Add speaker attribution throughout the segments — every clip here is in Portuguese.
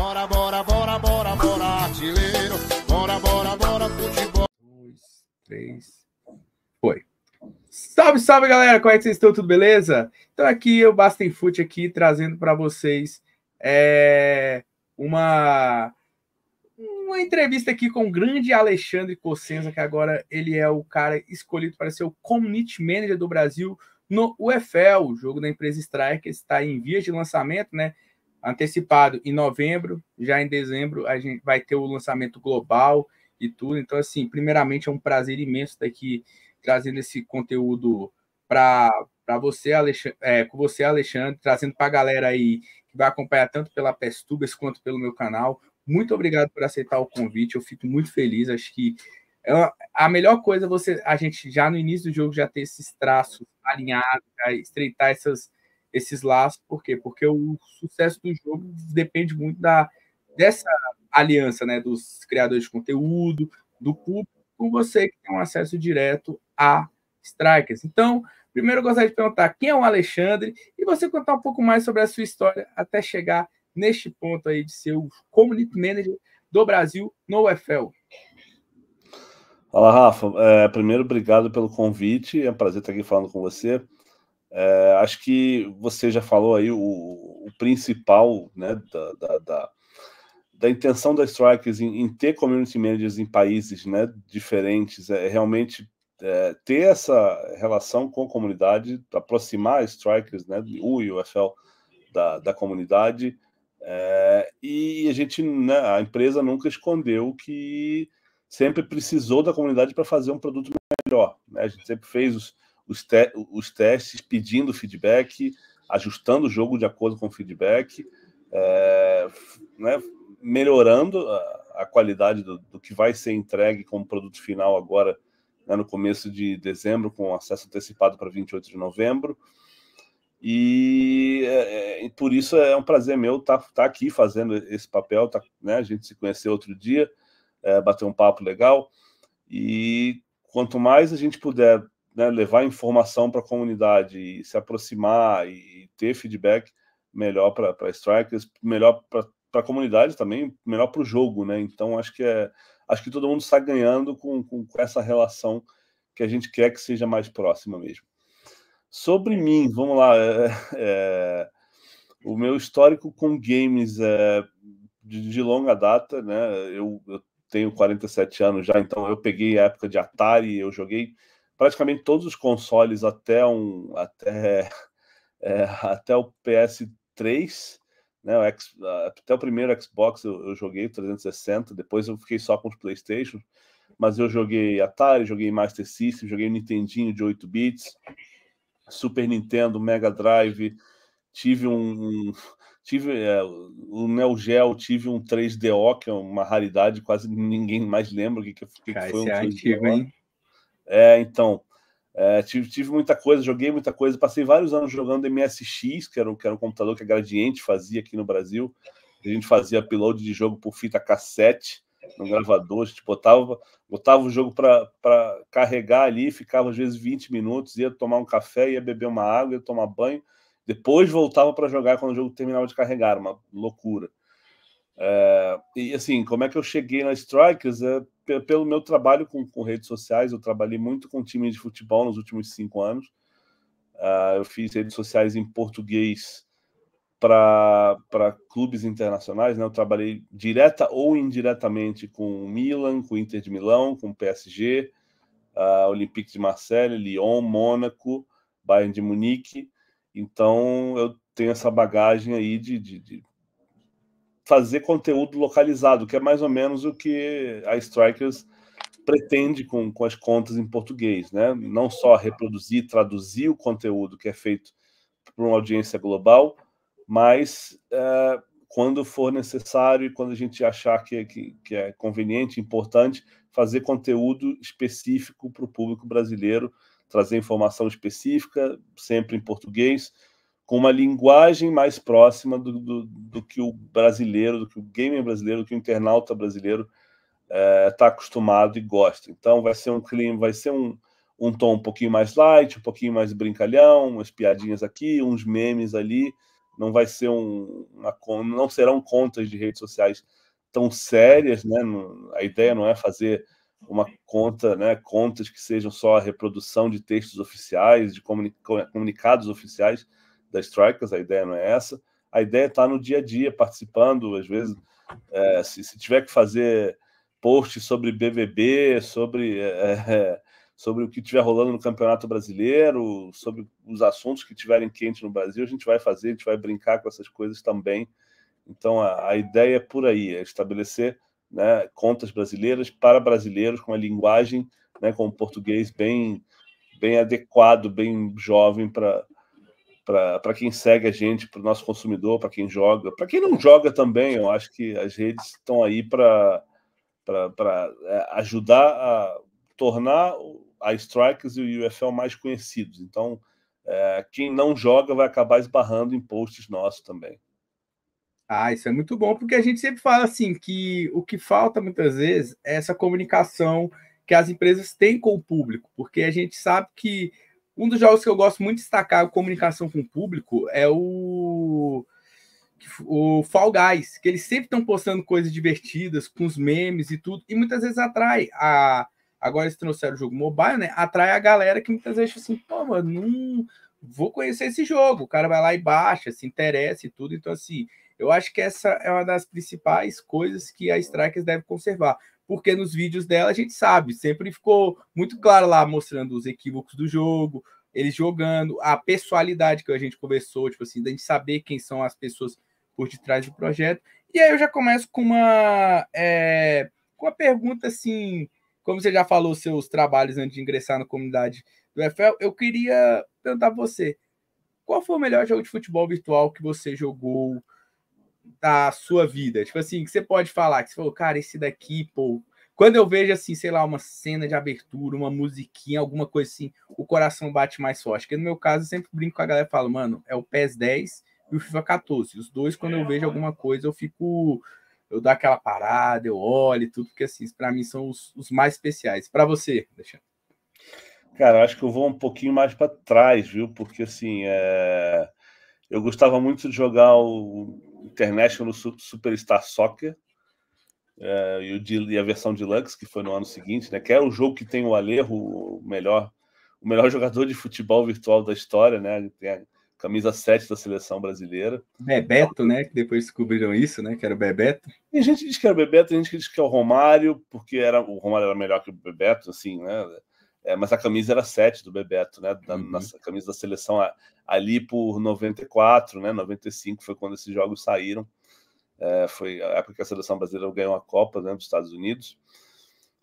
Speaker 1: Bora, bora, bora, bora, bora, artilheiro. Bora, bora, bora, futebol. Um, dois, três. Foi. Salve, salve, galera! Como é que vocês estão? Tudo beleza? Então aqui eu Basta em Fute aqui trazendo para vocês é, uma uma entrevista aqui com o grande Alexandre Cossenza, que agora ele é o cara escolhido para ser o community manager do Brasil no UFL, o jogo da empresa Strike, está em vias de lançamento, né? antecipado em novembro, já em dezembro a gente vai ter o lançamento global e tudo. Então, assim, primeiramente é um prazer imenso estar aqui trazendo esse conteúdo para você, Alexandre, é, com você, Alexandre, trazendo para a galera aí que vai acompanhar tanto pela Pestubas quanto pelo meu canal. Muito obrigado por aceitar o convite, eu fico muito feliz. Acho que é uma, a melhor coisa é você a gente já no início do jogo já ter esses traços alinhados, estreitar essas esses laços, por quê? Porque o sucesso do jogo depende muito da, dessa aliança né, dos criadores de conteúdo, do público, com você que tem um acesso direto a strikers. Então, primeiro eu gostaria de perguntar quem é o Alexandre e você contar um pouco mais sobre a sua história até chegar neste ponto aí de ser o community manager do Brasil no UFL.
Speaker 2: Fala, Rafa. É, primeiro, obrigado pelo convite. É um prazer estar aqui falando com você. É, acho que você já falou aí o, o principal né, da, da, da, da, intenção da Strikers em, em, ter community managers em países né, diferentes, é realmente é, ter essa relação com a comunidade, aproximar a Strikers, né, o UFL da, da comunidade, é, e a gente, né, a empresa nunca escondeu que sempre precisou da comunidade para fazer um produto melhor. Né? A gente sempre fez os, os, te os testes, pedindo feedback, ajustando o jogo de acordo com o feedback, é, né, melhorando a, a qualidade do, do, que vai ser entregue como produto final agora, né, no começo de dezembro, com acesso antecipado para 28 de novembro. E, é, é, e, por isso é um prazer meu estar tá, tá aqui fazendo esse papel. Tá, né, a gente se conheceu outro dia, é, bater um papo legal. E quanto mais a gente puder né, levar informação para a comunidade e se aproximar e ter feedback melhor para strikers, melhor para a comunidade também, melhor para o jogo, né? Então acho que é, acho que todo mundo está ganhando com, com, com, essa relação que a gente quer que seja mais próxima mesmo. Sobre mim, vamos lá, é, é, o meu histórico com games é de, de longa data, né? Eu, eu tenho 47 anos já, então eu peguei a época de Atari, eu joguei praticamente todos os consoles até um até é, até o PS3, né, o X, até o primeiro Xbox eu, eu joguei 360, depois eu fiquei só com os PlayStation, mas eu joguei Atari, joguei Master System, joguei o Nintendinho de 8 bits, Super Nintendo, Mega Drive, tive um tive é, o Neo Geo, tive um 3DO que é uma raridade, quase ninguém mais lembra o que que, que Cara, foi um 3DO. É antigo, hein? É, então, é, tive, tive, muita coisa, joguei muita coisa, passei vários anos jogando MSX, que era, que era um computador que a Gradiente fazia aqui no Brasil. A gente fazia upload de jogo por fita cassete no gravador, a gente botava, botava o jogo para carregar ali, ficava às vezes 20 minutos, ia tomar um café, ia beber uma água, ia tomar banho, depois voltava para jogar quando o jogo terminava de carregar, uma loucura. É, e assim, como é que eu cheguei na Strikers? É, pelo meu trabalho com, com, redes sociais, eu trabalhei muito com times de futebol nos últimos cinco anos. Uh, eu fiz redes sociais em português para clubes internacionais, né? Eu trabalhei direta ou indiretamente com o Milan, com o Inter de Milão, com o PSG, uh, é, Olympique de Marseille, Lyon, Mônaco, Bayern de Munique. Então eu tenho essa bagagem aí de, de, de fazer conteúdo localizado, que é mais ou menos o que a Strikers pretende com, com as contas em português, né? Não só reproduzir, traduzir o conteúdo que é feito para uma audiência global, mas é, quando for necessário e quando a gente achar que, que, que é conveniente, importante, fazer conteúdo específico para o público brasileiro, trazer informação específica, sempre em português, com uma linguagem mais próxima do, do, do, que o brasileiro, do que o gamer brasileiro, do que o internauta brasileiro está eh, é, acostumado e gosta. Então vai ser um clima, vai ser um, um tom um pouquinho mais light, um pouquinho mais brincalhão, umas piadinhas aqui, uns memes ali. Não vai ser um, uma, não serão contas de redes sociais tão sérias, né? A ideia não é fazer uma conta, né? Contas que sejam só a reprodução de textos oficiais, de comunicados oficiais da Strikers, a ideia não é essa. A ideia está no dia a dia, participando, às vezes, é, se, se, tiver que fazer post sobre BBB, sobre, é, é, sobre o que estiver rolando no Campeonato Brasileiro, sobre os assuntos que estiverem quentes no Brasil, a gente vai fazer, a gente vai brincar com essas coisas também. Então, a, a ideia é por aí, é estabelecer né, contas brasileiras para brasileiros, com uma linguagem, né, com o português bem, bem adequado, bem jovem para para quem segue a gente, para o nosso consumidor, para quem joga, para quem não joga também, eu acho que as redes estão aí para é, ajudar a tornar a Strikers e o UFL mais conhecidos. Então, é, quem não joga vai acabar esbarrando em posts
Speaker 1: nossos também. Ah, isso é muito bom, porque a gente sempre fala assim que o que falta muitas vezes é essa comunicação que as empresas têm com o público, porque a gente sabe que um dos jogos que eu gosto muito de destacar a comunicação com o público é o o Fall Guys, que eles sempre estão postando coisas divertidas, com os memes e tudo, e muitas vezes atrai a. Agora eles trouxeram o jogo mobile, né? Atrai a galera que muitas vezes assim, pô, mano, não vou conhecer esse jogo. O cara vai lá e baixa, se interessa e tudo. Então, assim, eu acho que essa é uma das principais coisas que a Strikers deve conservar porque nos vídeos dela a gente sabe, sempre ficou muito claro lá, mostrando os equívocos do jogo, eles jogando, a pessoalidade que a gente conversou, tipo assim, da gente saber quem são as pessoas por detrás do projeto. E aí eu já começo com uma, é, com uma pergunta assim, como você já falou seus trabalhos antes de ingressar na comunidade do EFL, eu queria perguntar para você, qual foi o melhor jogo de futebol virtual que você jogou? da sua vida? Tipo assim, que você pode falar, que você falou, cara, esse daqui, pô. Quando eu vejo, assim, sei lá, uma cena de abertura, uma musiquinha, alguma coisa assim, o coração bate mais forte. Porque no meu caso, eu sempre brinco com a galera e falo, mano, é o PES 10 e o FIFA 14. Os dois, quando eu vejo alguma coisa, eu fico. Eu dou aquela parada, eu olho e tudo, porque assim, para mim são os, os mais especiais. Para você, deixa. Cara,
Speaker 2: acho que eu vou um pouquinho mais para trás, viu? Porque assim, é... eu gostava muito de jogar o International Superstar Soccer é, e, o, e, a versão deluxe, que foi no ano seguinte, né? Que é o jogo que tem o Alejo, o melhor, o melhor jogador de futebol virtual da história, né? Tem a camisa 7 da seleção brasileira. Bebeto, né? Que depois descobriram isso, né? Que era o Bebeto. Tem gente que diz que era o Bebeto, tem gente que diz que é o Romário, porque era, o Romário era melhor que o Bebeto, assim, né? É, mas a camisa era 7 do Bebeto, né? Da, uhum. Nossa, camisa da seleção a, ali por 94, né? 95 foi quando esses jogos saíram. É, foi a época que a seleção brasileira ganhou a Copa né, dos Estados Unidos.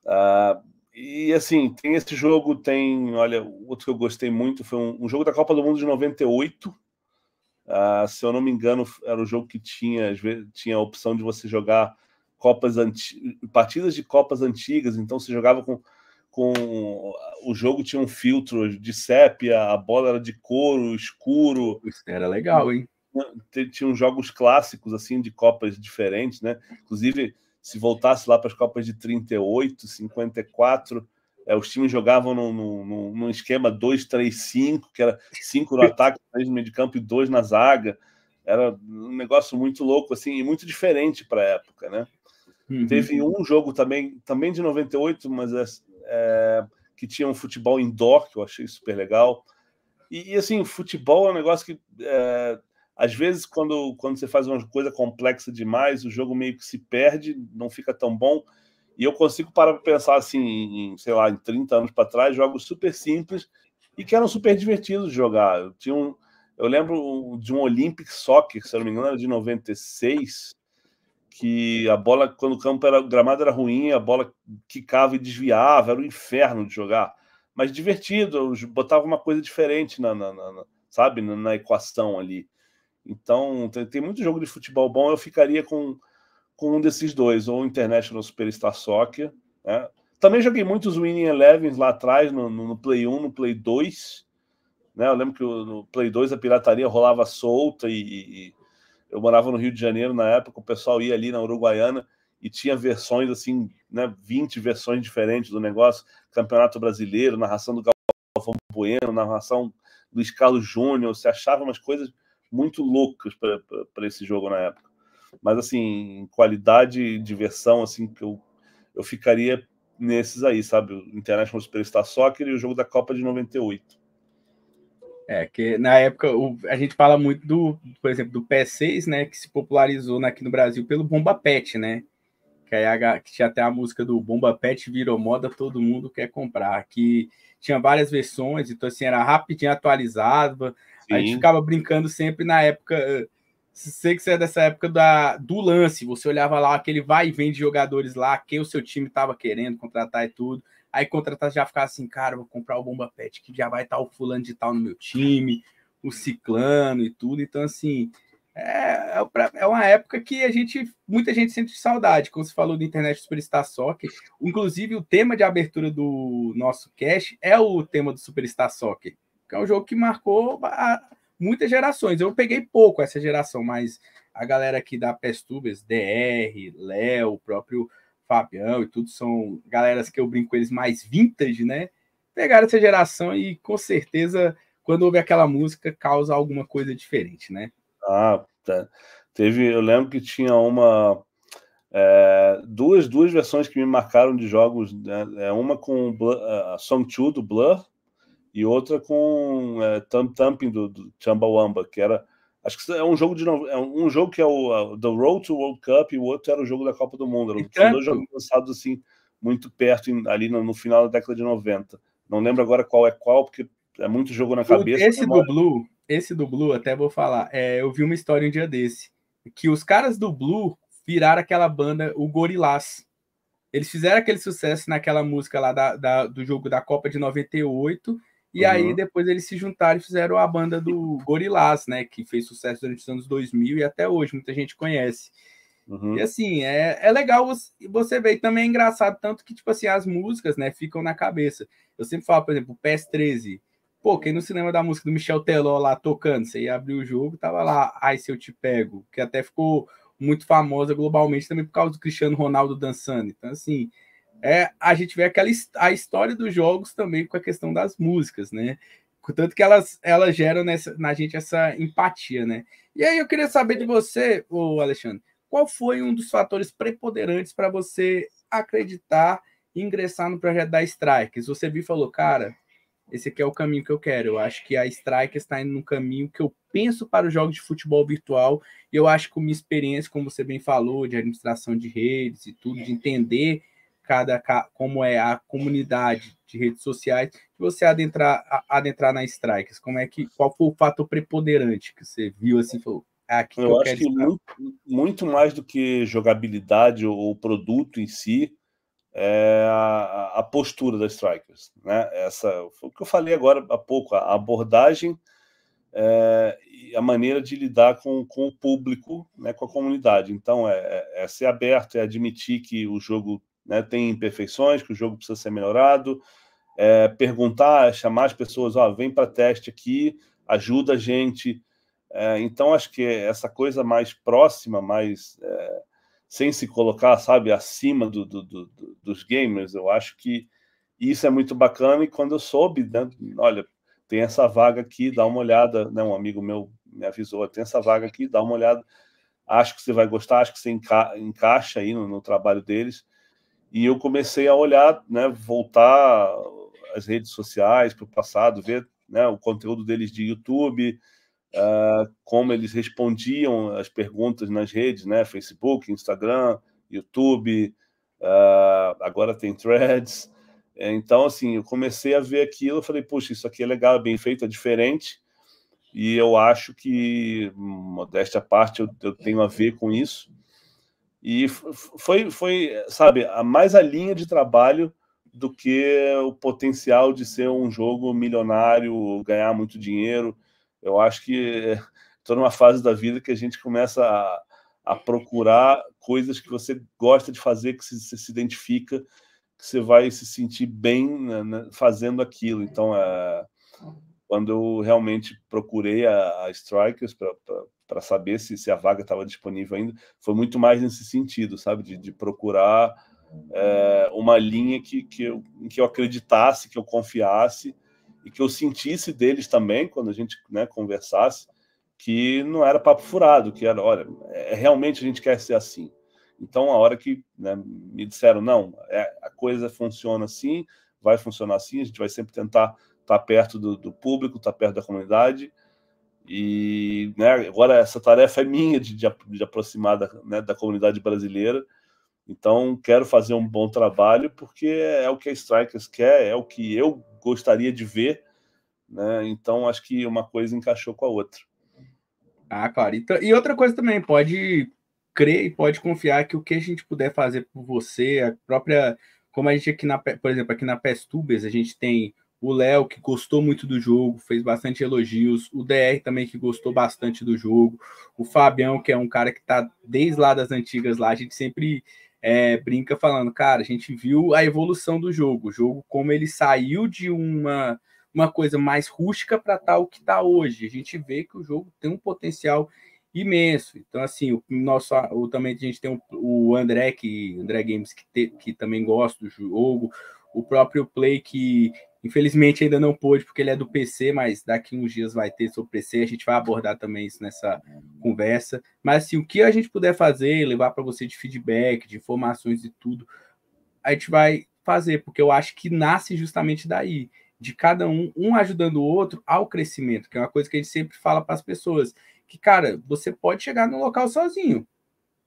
Speaker 2: Ah, e assim, tem esse jogo, tem. Olha, outro que eu gostei muito foi um, um jogo da Copa do Mundo de 98. Ah, se eu não me engano, era o jogo que tinha, tinha a opção de você jogar copas anti... partidas de copas antigas, então você jogava com com o jogo tinha um filtro de sépia, a bola era de couro escuro. Isso era legal, hein? Tinham jogos clássicos assim de copas diferentes, né? Inclusive, se voltasse lá para as copas de 38, 54, é, os times jogavam num, num, num esquema 2-3-5, que era cinco no ataque, três no meio de campo e dois na zaga. Era um negócio muito louco assim e muito diferente para a época, né? Uhum. Teve um jogo também, também de 98, mas é é, que tinha um futebol indoor, que eu achei super legal. E, e assim, futebol é um negócio que, é, às vezes, quando, quando você faz uma coisa complexa demais, o jogo meio que se perde, não fica tão bom. E eu consigo parar para pensar assim, em, sei lá, em 30 anos para trás, jogos super simples e que eram super divertidos de jogar. Eu, tinha um, eu lembro de um Olympic Soccer, se eu não me engano, era de 96, que a bola, quando o campo era, o gramado era ruim, a bola quicava e desviava, era um inferno de jogar. Mas divertido, botava uma coisa diferente na, na, na sabe, na, na, equação ali. Então, tem, tem, muito jogo de futebol bom, eu ficaria com, com um desses dois, ou International Superstar Soccer. Né? Também joguei muitos Winning Elevens lá atrás, no, no, no, Play 1, no Play 2. Né? Eu lembro que no Play 2 a pirataria rolava solta e, e eu morava no Rio de Janeiro na época, o pessoal ia ali na Uruguaiana e tinha versões assim, né, 20 versões diferentes do negócio, Campeonato Brasileiro, narração do Galvão Bueno, narração do Carlos Júnior, você achava umas coisas muito loucas para esse jogo na época. Mas assim, qualidade e diversão assim que eu eu ficaria nesses aí, sabe? O International Superstar Soccer e o jogo da Copa de
Speaker 1: 98. É, que na época o, a gente fala muito do, por exemplo, do PS6, né? Que se popularizou aqui no Brasil pelo Bomba Pet, né? Que, aí, que tinha até a música do Bomba Pet virou moda, todo mundo quer comprar. Que tinha várias versões, então assim, era rapidinho atualizado. Sim. A gente ficava brincando sempre na época. Eh, sei que você é dessa época da, do lance, você olhava lá aquele vai e vem de jogadores lá, quem o seu time estava querendo contratar e tudo. Aí contratar já ficar assim, cara, vou comprar o Bomba Pet, que já vai estar o fulano de tal no meu time, o ciclano e tudo. Então, assim, é, é, é uma época que a gente, muita gente sente saudade, como se falou da internet Superstar Soccer. Inclusive, o tema de abertura do nosso cast é o tema do Superstar Soccer, que é um jogo que marcou muitas gerações. Eu peguei pouco essa geração, mas a galera aqui da Pestubers, DR, Léo, o próprio Fabião e tudo, são galeras que eu brinco eles mais vintage, né? Pegaram essa geração e com certeza, quando ouve aquela música, causa alguma coisa diferente, né? Ah,
Speaker 2: tá. Teve, eu lembro que tinha uma. É, duas, duas versões que me marcaram de jogos, né? É uma com Blur, é, a Song 2 do Blur e outra com é, Thumb Thumping do, do Chumbawamba, que era Acho que é um jogo de é um jogo que é o uh, The Road to World Cup e o outro era o jogo da Copa do Mundo. Eram dois jogos lançados assim muito perto ali no, no, final da década de 90. Não lembro agora qual é qual
Speaker 1: porque é muito jogo na cabeça. Esse do Blue, esse do Blue até vou falar. É, eu vi uma história um dia desse que os caras do Blue viraram aquela banda o Gorilás. Eles fizeram aquele sucesso naquela música lá da, da, do jogo da Copa de 98 e uhum. aí depois eles se juntaram e fizeram a banda do Gorilás, né? Que fez sucesso durante os anos 2000 e até hoje muita gente conhece. Uhum. E assim, é, é legal você ver. E também é engraçado, tanto que, tipo assim, as músicas, né, ficam na cabeça. Eu sempre falo, por exemplo, PS13. Pô, quem não se lembra da música do Michel Teló lá tocando? Você ia abrir o jogo, tava lá, ai, se eu te pego, que até ficou muito famosa globalmente também por causa do Cristiano Ronaldo dançando. Então, assim, é, a gente vê aquela a história dos jogos também com a questão das músicas, né? Tanto que elas, elas geram nessa, na gente essa empatia, né? E aí eu queria saber de você, o Alexandre, qual foi um dos fatores preponderantes para você acreditar e ingressar no projeto da Strikers? Você viu e falou, cara, esse aqui é o caminho que eu quero. Eu acho que a Strikers está indo no caminho que eu penso para os jogos de futebol virtual. E eu acho que com minha experiência, como você bem falou, de administração de redes e tudo, de entender cada como é a comunidade de redes sociais, que você adentrar adentrar na strikes, como é que qual foi o fato preponderante que você viu assim, falou, é aqui eu, eu acho que muito,
Speaker 2: muito, mais do que jogabilidade ou, produto em si, é a, a, postura da strikers, né? Essa foi o que eu falei agora há pouco, a abordagem é, e a maneira de lidar com, com o público, né, com a comunidade. Então, é, é, é ser aberto, é admitir que o jogo né, tem imperfeições, que o jogo precisa ser melhorado. É, perguntar, chamar as pessoas, ó, oh, vem para teste aqui, ajuda a gente. É, então, acho que essa coisa mais próxima, mais é, sem se colocar, sabe, acima do, do, do, dos gamers, eu acho que isso é muito bacana. E quando eu soube, né, olha, tem essa vaga aqui, dá uma olhada. Né, um amigo meu me avisou, tem essa vaga aqui, dá uma olhada. Acho que você vai gostar, acho que você enca encaixa aí no, no trabalho deles. E eu comecei a olhar, né, voltar as redes sociais para o passado, ver né, o conteúdo deles de YouTube, uh, como eles respondiam as perguntas nas redes, né, Facebook, Instagram, YouTube, uh, agora tem threads. Então, assim, eu comecei a ver aquilo, falei, puxa, isso aqui é legal, é bem feito, é diferente, e eu acho que, modéstia à parte, eu, eu tenho a ver com isso. E foi, foi, sabe, mais a linha de trabalho do que o potencial de ser um jogo milionário, ganhar muito dinheiro. Eu acho que estou numa fase da vida que a gente começa a, a procurar coisas que você gosta de fazer, que você se, se identifica, que você vai se sentir bem né, né fazendo aquilo. Então, é, quando eu realmente procurei a, a Strikers para saber se, se, a vaga estava disponível ainda, foi muito mais nesse sentido, sabe? De, de procurar é, uma linha que, que eu, em que eu acreditasse, que eu confiasse e que eu sentisse deles também, quando a gente né, conversasse, que não era papo furado, que era, olha, é, é realmente a gente quer ser assim. Então, a hora que né, me disseram, não, é, a coisa funciona assim, vai funcionar assim, a gente vai sempre tentar tá perto do, do público, tá perto da comunidade. E né, agora essa tarefa é minha de, de, aproximar da, né, da, comunidade brasileira. Então, quero fazer um bom trabalho, porque é o que a Strikers quer, é o que eu gostaria de ver.
Speaker 1: Né? Então, acho que uma coisa encaixou com a outra. Ah, claro. E, outra coisa também, pode crer e pode confiar que o que a gente puder fazer por você, a própria. Como a gente aqui na. Por exemplo, aqui na Pestubes, a gente tem o Léo, que gostou muito do jogo, fez bastante elogios, o DR também, que gostou bastante do jogo, o Fabião, que é um cara que tá desde lá das antigas lá, a gente sempre é, brinca falando, cara, a gente viu a evolução do jogo, o jogo como ele saiu de uma, uma coisa mais rústica para tal tá que tá hoje, a gente vê que o jogo tem um potencial imenso. Então, assim, o nosso o, também a gente tem o, o André, que André Games, que, te, que também gosta do jogo, o próprio Play, que Infelizmente ainda não pôde, porque ele é do PC, mas daqui uns dias vai ter sobre PC, a gente vai abordar também isso nessa conversa. Mas assim, o que a gente puder fazer, levar para você de feedback, de informações e tudo, a gente vai fazer, porque eu acho que nasce justamente daí, de cada um, um ajudando o outro ao crescimento, que é uma coisa que a gente sempre fala para as pessoas, que cara, você pode chegar no local sozinho,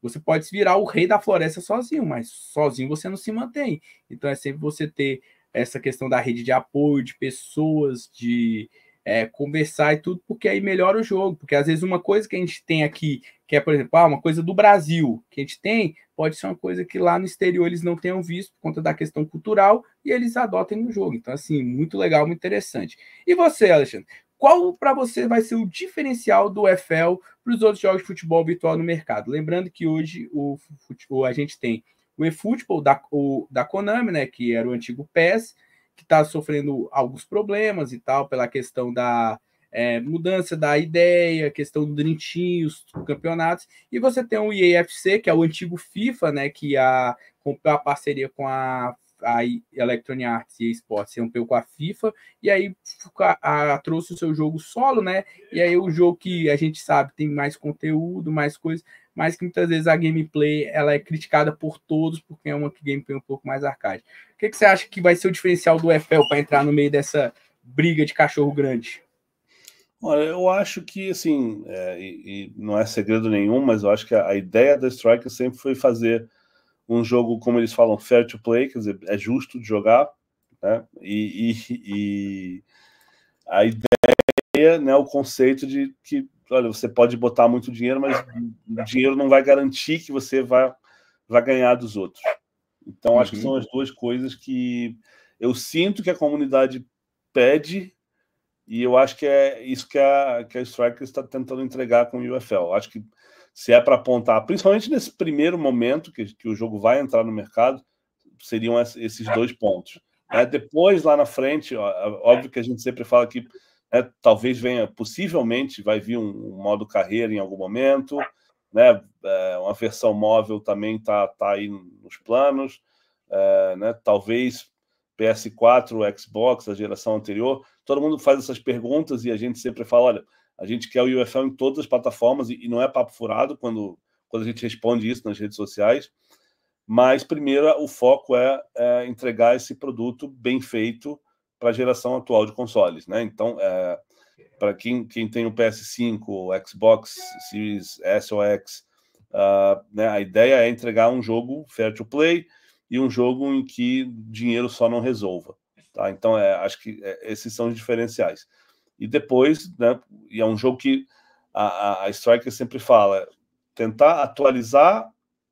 Speaker 1: você pode se virar o rei da floresta sozinho, mas sozinho você não se mantém. Então é sempre você ter essa questão da rede de apoio, de pessoas, de é, conversar e tudo, porque aí melhora o jogo. Porque às vezes uma coisa que a gente tem aqui, que é, por exemplo, ah, uma coisa do Brasil que a gente tem, pode ser uma coisa que lá no exterior eles não tenham visto por conta da questão cultural e eles adotem no jogo. Então, assim, muito legal, muito interessante. E você, Alexandre? Qual para você vai ser o diferencial do EFL para os outros jogos de futebol virtual no mercado? Lembrando que hoje o, o a gente tem o eFootball da, o, da Konami, né, que era o antigo PES, que está sofrendo alguns problemas e tal, pela questão da é, mudança da ideia, questão do Dream Team, os campeonatos, e você tem o EAFC, que é o antigo FIFA, né, que a, a parceria com a a Electronic Arts e Esports rompeu com a FIFA e aí a, a, trouxe o seu jogo solo, né? E aí o jogo que a gente sabe tem mais conteúdo, mais coisas, mas que muitas vezes a gameplay ela é criticada por todos porque é uma gameplay um pouco mais arcade. O que, que você acha que vai ser o diferencial do FL para entrar no meio dessa briga de cachorro grande?
Speaker 2: Olha, eu acho que, assim, é, e, e não é segredo nenhum, mas eu acho que a, a ideia da Strike sempre foi fazer um jogo, como eles falam, fair to play, quer dizer, é justo de jogar, né? E, e, e a ideia, né, o conceito de que olha, você pode botar muito dinheiro, mas o dinheiro não vai garantir que você vai, vai ganhar dos outros. Então, uhum. acho que uhum. são as duas coisas que eu sinto que a comunidade pede e eu acho que é isso que a, que a Strikers está tentando entregar com o UFL. Acho que se é para apontar, principalmente nesse primeiro momento que, que o jogo vai entrar no mercado, seriam esses dois pontos. Né, depois, lá na frente, ó, óbvio que a gente sempre fala que né, talvez venha, possivelmente, vai vir um, um, modo carreira em algum momento, né? É, uma versão móvel também está tá aí nos planos, é, né? Talvez PS4, Xbox, a geração anterior. Todo mundo faz essas perguntas e a gente sempre fala, olha, a gente quer o UFL em todas as plataformas e, e não é papo furado quando quando a gente responde isso nas redes sociais. Mas primeiro o foco é, é entregar esse produto bem feito para a geração atual de consoles, né? Então, é, para quem, quem tem o PS5, o Xbox Series S ou X, uh, né, a ideia é entregar um jogo fair to play e um jogo em que dinheiro só não resolva, tá? Então, é, acho que é, esses são os diferenciais. E depois, né, e é um jogo que a, a, a Striker sempre fala, tentar atualizar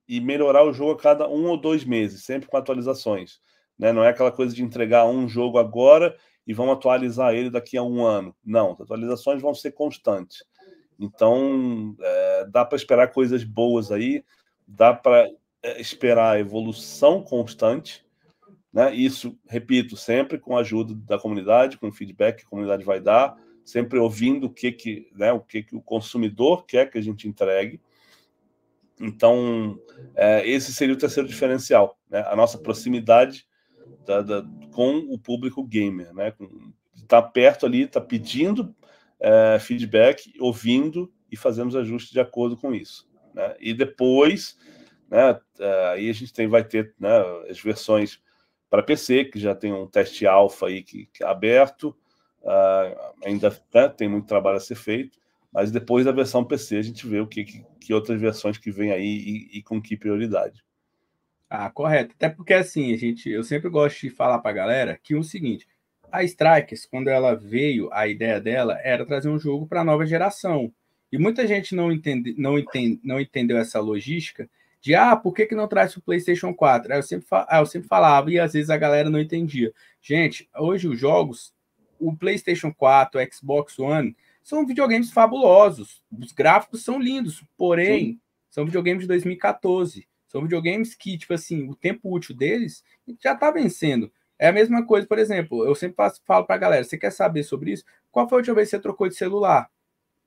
Speaker 2: e melhorar o jogo a cada um ou dois meses, sempre com atualizações. Né? Não é aquela coisa de entregar um jogo agora e vamos atualizar ele daqui a um ano. Não, as atualizações vão ser constantes. Então, é, dá para esperar coisas boas aí, dá para é, esperar evolução constante. Né? Isso, repito, sempre com a ajuda da comunidade, com o feedback que a comunidade vai dar, sempre ouvindo o que, que, né, o, que, que o consumidor quer que a gente entregue. Então, é, esse seria o terceiro diferencial, né? a nossa proximidade da, da, com o público gamer, né? Está perto ali, está pedindo é, feedback, ouvindo e fazemos ajustes de acordo com isso. Né? E depois, né, é, aí a gente tem, vai ter né, as versões para PC, que já tem um teste alfa aí que, que é aberto, uh, ainda né, tem muito trabalho a ser feito, mas depois da versão PC a gente vê o que, que,
Speaker 1: que outras versões que vem aí e, e com que prioridade. Ah, correto. Até porque assim, a gente, eu sempre gosto de falar para a galera que o seguinte, a Strikers, quando ela veio, a ideia dela era trazer um jogo para a nova geração. E muita gente não, entende, não, entende, não entendeu essa logística de ah, por que, que não traz o PlayStation 4? Aí eu, sempre, aí eu sempre falava e às vezes a galera não entendia. Gente, hoje os jogos, o PlayStation 4, o Xbox One, são videogames fabulosos. Os gráficos são lindos, porém, Sim. são videogames de 2014. São videogames que, tipo assim, o tempo útil deles já tá vencendo. É a mesma coisa, por exemplo, eu sempre falo pra galera, você quer saber sobre isso? Qual foi a última vez que você trocou de celular?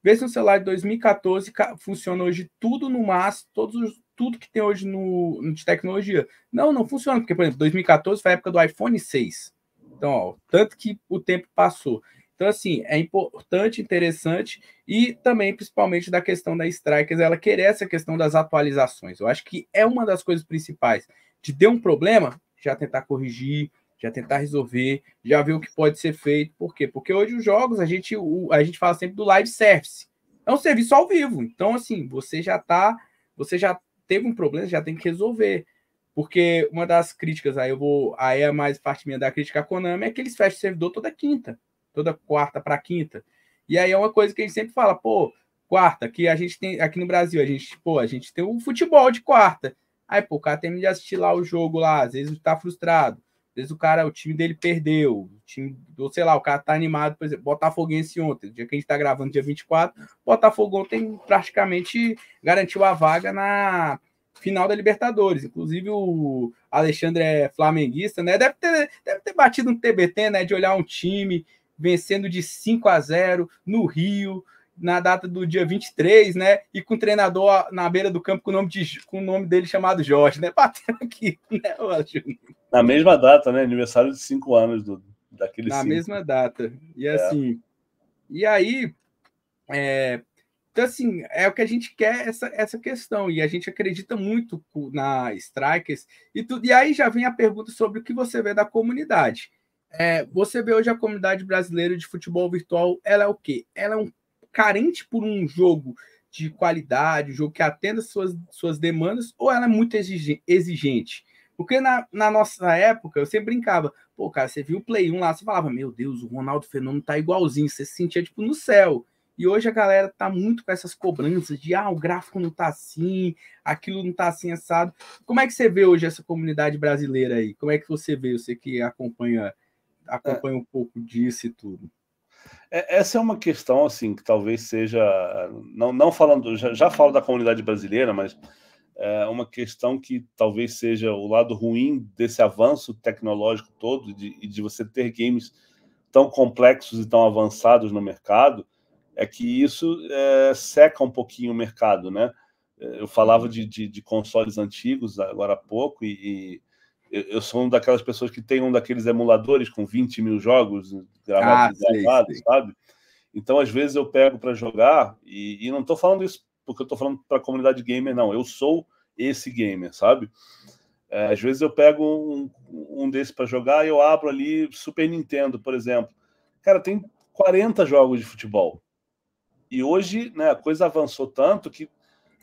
Speaker 1: Vê se um celular de 2014 funciona hoje tudo no máximo, todos tudo que tem hoje no, de tecnologia. Não, não funciona, porque, por exemplo, 2014 foi a época do iPhone 6. Então, ó, tanto que o tempo passou. Então, assim, é importante, interessante e também, principalmente, da questão da Strikers, ela querer essa questão das atualizações. Eu acho que é uma das coisas principais. De ter um problema, já tentar corrigir, já tentar resolver, já ver o que pode ser feito. Por quê? Porque hoje os jogos, a gente, o, a gente fala sempre do live service. É um serviço ao vivo. Então, assim, você já tá, você já teve um problema, já tem que resolver. Porque uma das críticas, aí eu vou, aí é mais parte minha da crítica à Konami, é que eles fecham o servidor toda quinta toda quarta para quinta. E aí é uma coisa que a gente sempre fala, pô, quarta, que a gente tem aqui no Brasil, a gente, pô, a gente tem o um futebol de quarta. Aí, pô, o cara tem de assistir lá o jogo lá, às vezes tá frustrado, às vezes o cara, o time dele perdeu, o time, ou sei lá, o cara tá animado, por exemplo, Botafoguense ontem, dia que a gente tá gravando, dia 24, Botafogo ontem praticamente garantiu a vaga na final da Libertadores. Inclusive o Alexandre é flamenguista, né? Deve ter, deve ter batido um TBT, né, de olhar um time vencendo de 5 a 0 no Rio, na data do dia 23, né? E com o treinador na beira do campo com o nome, de, com o nome dele chamado Jorge, né? Batendo aqui, né,
Speaker 2: Na mesma data, né? Aniversário de 5 anos do, daquele Na cinco. mesma
Speaker 1: data. E é. assim. E aí. É, então, assim, é o que a gente quer essa, essa questão, e a gente acredita muito na Strikers e tudo. E aí já vem a pergunta sobre o que você vê da comunidade. É, você vê hoje a comunidade brasileira de futebol virtual, ela é o quê? Ela é um carente por um jogo de qualidade, um jogo que atenda suas, suas demandas, ou ela é muito exigente? Porque na, na nossa época, eu sempre brincava, pô, cara, você viu o Play 1 lá, você falava, meu Deus, o Ronaldo Fenômeno tá igualzinho, você se sentia tipo no céu. E hoje a galera tá muito com essas cobranças de ah, o gráfico não tá assim, aquilo não tá assim assado. Como é que você vê hoje essa comunidade brasileira aí? Como é que você vê, você que acompanha acompanha é. um pouco disso e tudo.
Speaker 2: É, essa é uma questão assim que talvez seja não, não falando já, já falo da comunidade brasileira, mas é uma questão que talvez seja o lado ruim desse avanço tecnológico todo de, de você ter games tão complexos e tão avançados no mercado é que isso é, seca um pouquinho o mercado, né? Eu falava de, de, de consoles antigos agora há pouco e, e eu, eu, sou uma daquelas pessoas que tem um daqueles emuladores com 20 mil jogos gravados, ah, gravados sabe? Então, às vezes, eu pego para jogar, e, e não estou falando isso porque eu estou falando para a comunidade gamer, não. Eu sou esse gamer, sabe? É, às vezes eu pego um, um desse para jogar e eu abro ali Super Nintendo, por exemplo. Cara, tem 40 jogos de futebol. E hoje né, a coisa avançou tanto que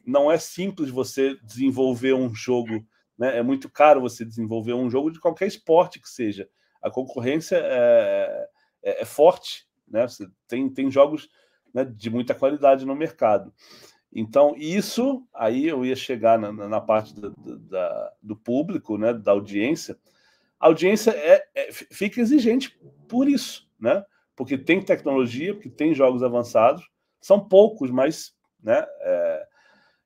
Speaker 2: não é simples você desenvolver um jogo né? É muito caro você desenvolver um jogo de qualquer esporte que seja. A concorrência é, é, é forte, né? Você tem, tem jogos né, de muita qualidade no mercado. Então, isso aí eu ia chegar na, na parte do, da, do público, né, da audiência. A audiência é, é, fica exigente por isso, né? Porque tem tecnologia, porque tem jogos avançados, são poucos, mas né, é,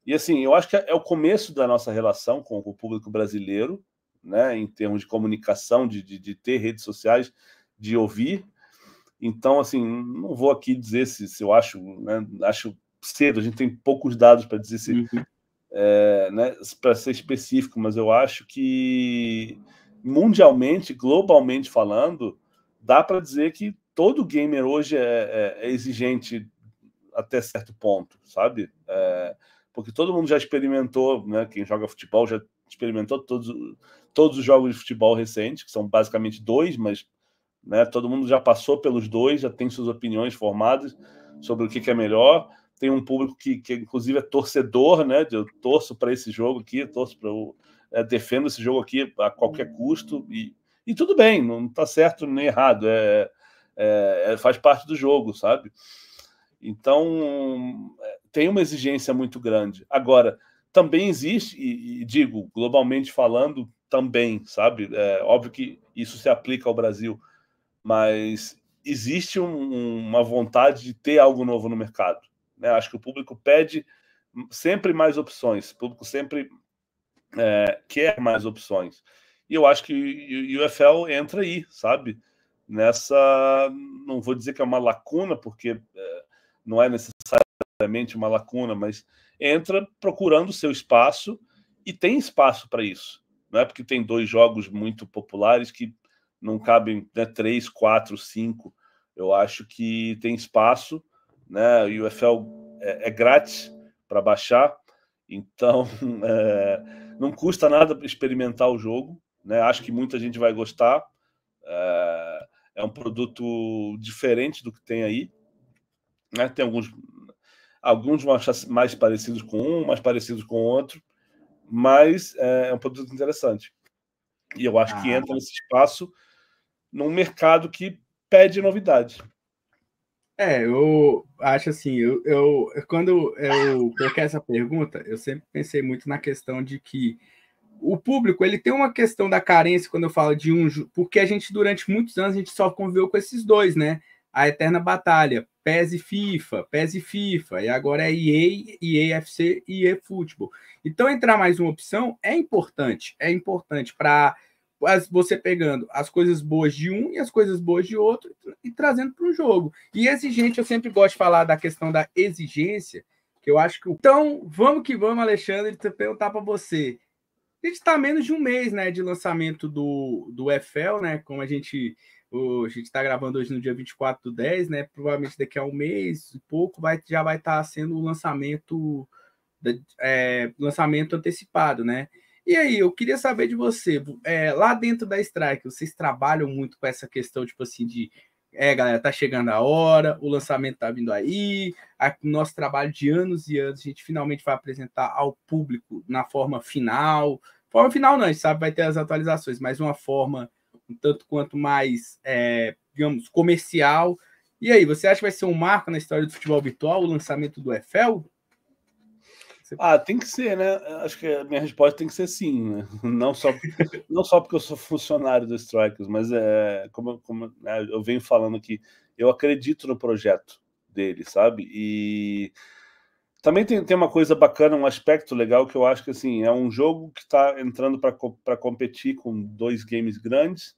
Speaker 2: e assim, eu acho que é o começo da nossa relação com o público brasileiro, né, em termos de comunicação, de, de, de ter redes sociais, de ouvir. Então, assim, não vou aqui dizer se, se eu acho, né, acho cedo, a gente tem poucos dados para dizer se, uhum. é, né, para ser específico, mas eu acho que mundialmente, globalmente falando, dá para dizer que todo gamer hoje é, é, é, exigente até certo ponto, sabe? É, porque todo mundo já experimentou, né? Quem joga futebol já experimentou todos, todos os jogos de futebol recentes, que são basicamente dois, mas né, todo mundo já passou pelos dois, já tem suas opiniões formadas sobre o que, que é melhor. Tem um público que, que inclusive, é torcedor, né? Eu torço para esse jogo aqui, torço para o. É, defendo esse jogo aqui a qualquer uhum. custo e, e tudo bem, não está certo nem errado, é, é, é, faz parte do jogo, sabe? Então, é, tem uma exigência muito grande. Agora, também existe, e, e digo, globalmente falando, também, sabe? É, óbvio que isso se aplica ao Brasil, mas existe um, uma vontade de ter algo novo no mercado. Né? Acho que o público pede sempre mais opções, o público sempre é, quer mais opções. E eu acho que o UFL entra aí, sabe? Nessa, não vou dizer que é uma lacuna, porque é, não é necessário uma lacuna, mas entra procurando seu espaço e tem espaço para isso. Não é porque tem dois jogos muito populares que não cabem né, três, quatro, cinco. Eu acho que tem espaço, né? e O UFL é, é grátis para baixar, então é, não custa nada experimentar o jogo. Né? Acho que muita gente vai gostar. É, é um produto diferente do que tem aí. Né? Tem alguns alguns mais parecidos com um, mais parecidos com outro, mas é, é um produto interessante. E eu
Speaker 1: acho ah. que entra nesse espaço num mercado que pede novidade. É, eu acho assim, eu, eu quando eu coloquei essa pergunta, eu sempre pensei muito na questão de que o público ele tem uma questão da carência quando eu falo de um, porque a gente durante muitos anos a gente só conviveu com esses dois, né? a eterna batalha, PES e FIFA, PES e FIFA, e agora é EA, EA FC e EA Futebol. Então, entrar mais uma opção é importante, é importante para você pegando as coisas boas de um e as coisas boas de outro e trazendo para o jogo. E exigente, eu sempre gosto de falar da questão da exigência, que eu acho que... Então, vamos que vamos, Alexandre, perguntar para você. A gente está menos de um mês né, de lançamento do, do EFL, né, como a gente o, a gente está gravando hoje no dia 24 do 10, né? Provavelmente daqui a um mês e pouco vai, já vai estar tá sendo o lançamento, é, lançamento antecipado, né? E aí, eu queria saber de você, é, lá dentro da Strike, vocês trabalham muito com essa questão, tipo assim, de é, galera, tá chegando a hora, o lançamento tá vindo aí, o nosso trabalho de anos e anos, a gente finalmente vai apresentar ao público na forma final. Forma final não, a gente sabe, vai ter as atualizações, mas uma forma um tanto quanto mais, é, digamos, comercial. E aí, você acha que vai ser um marco na história do futebol virtual o lançamento do EFEL? Ah, tem que ser, né? Acho que a minha resposta tem que ser sim, né? Não só, não só porque eu sou
Speaker 2: funcionário do Strikers, mas é, como, como né, eu venho falando aqui, eu acredito no projeto dele, sabe? E também tem, tem uma coisa bacana, um aspecto legal que eu acho que assim é um jogo que está entrando para competir com dois games grandes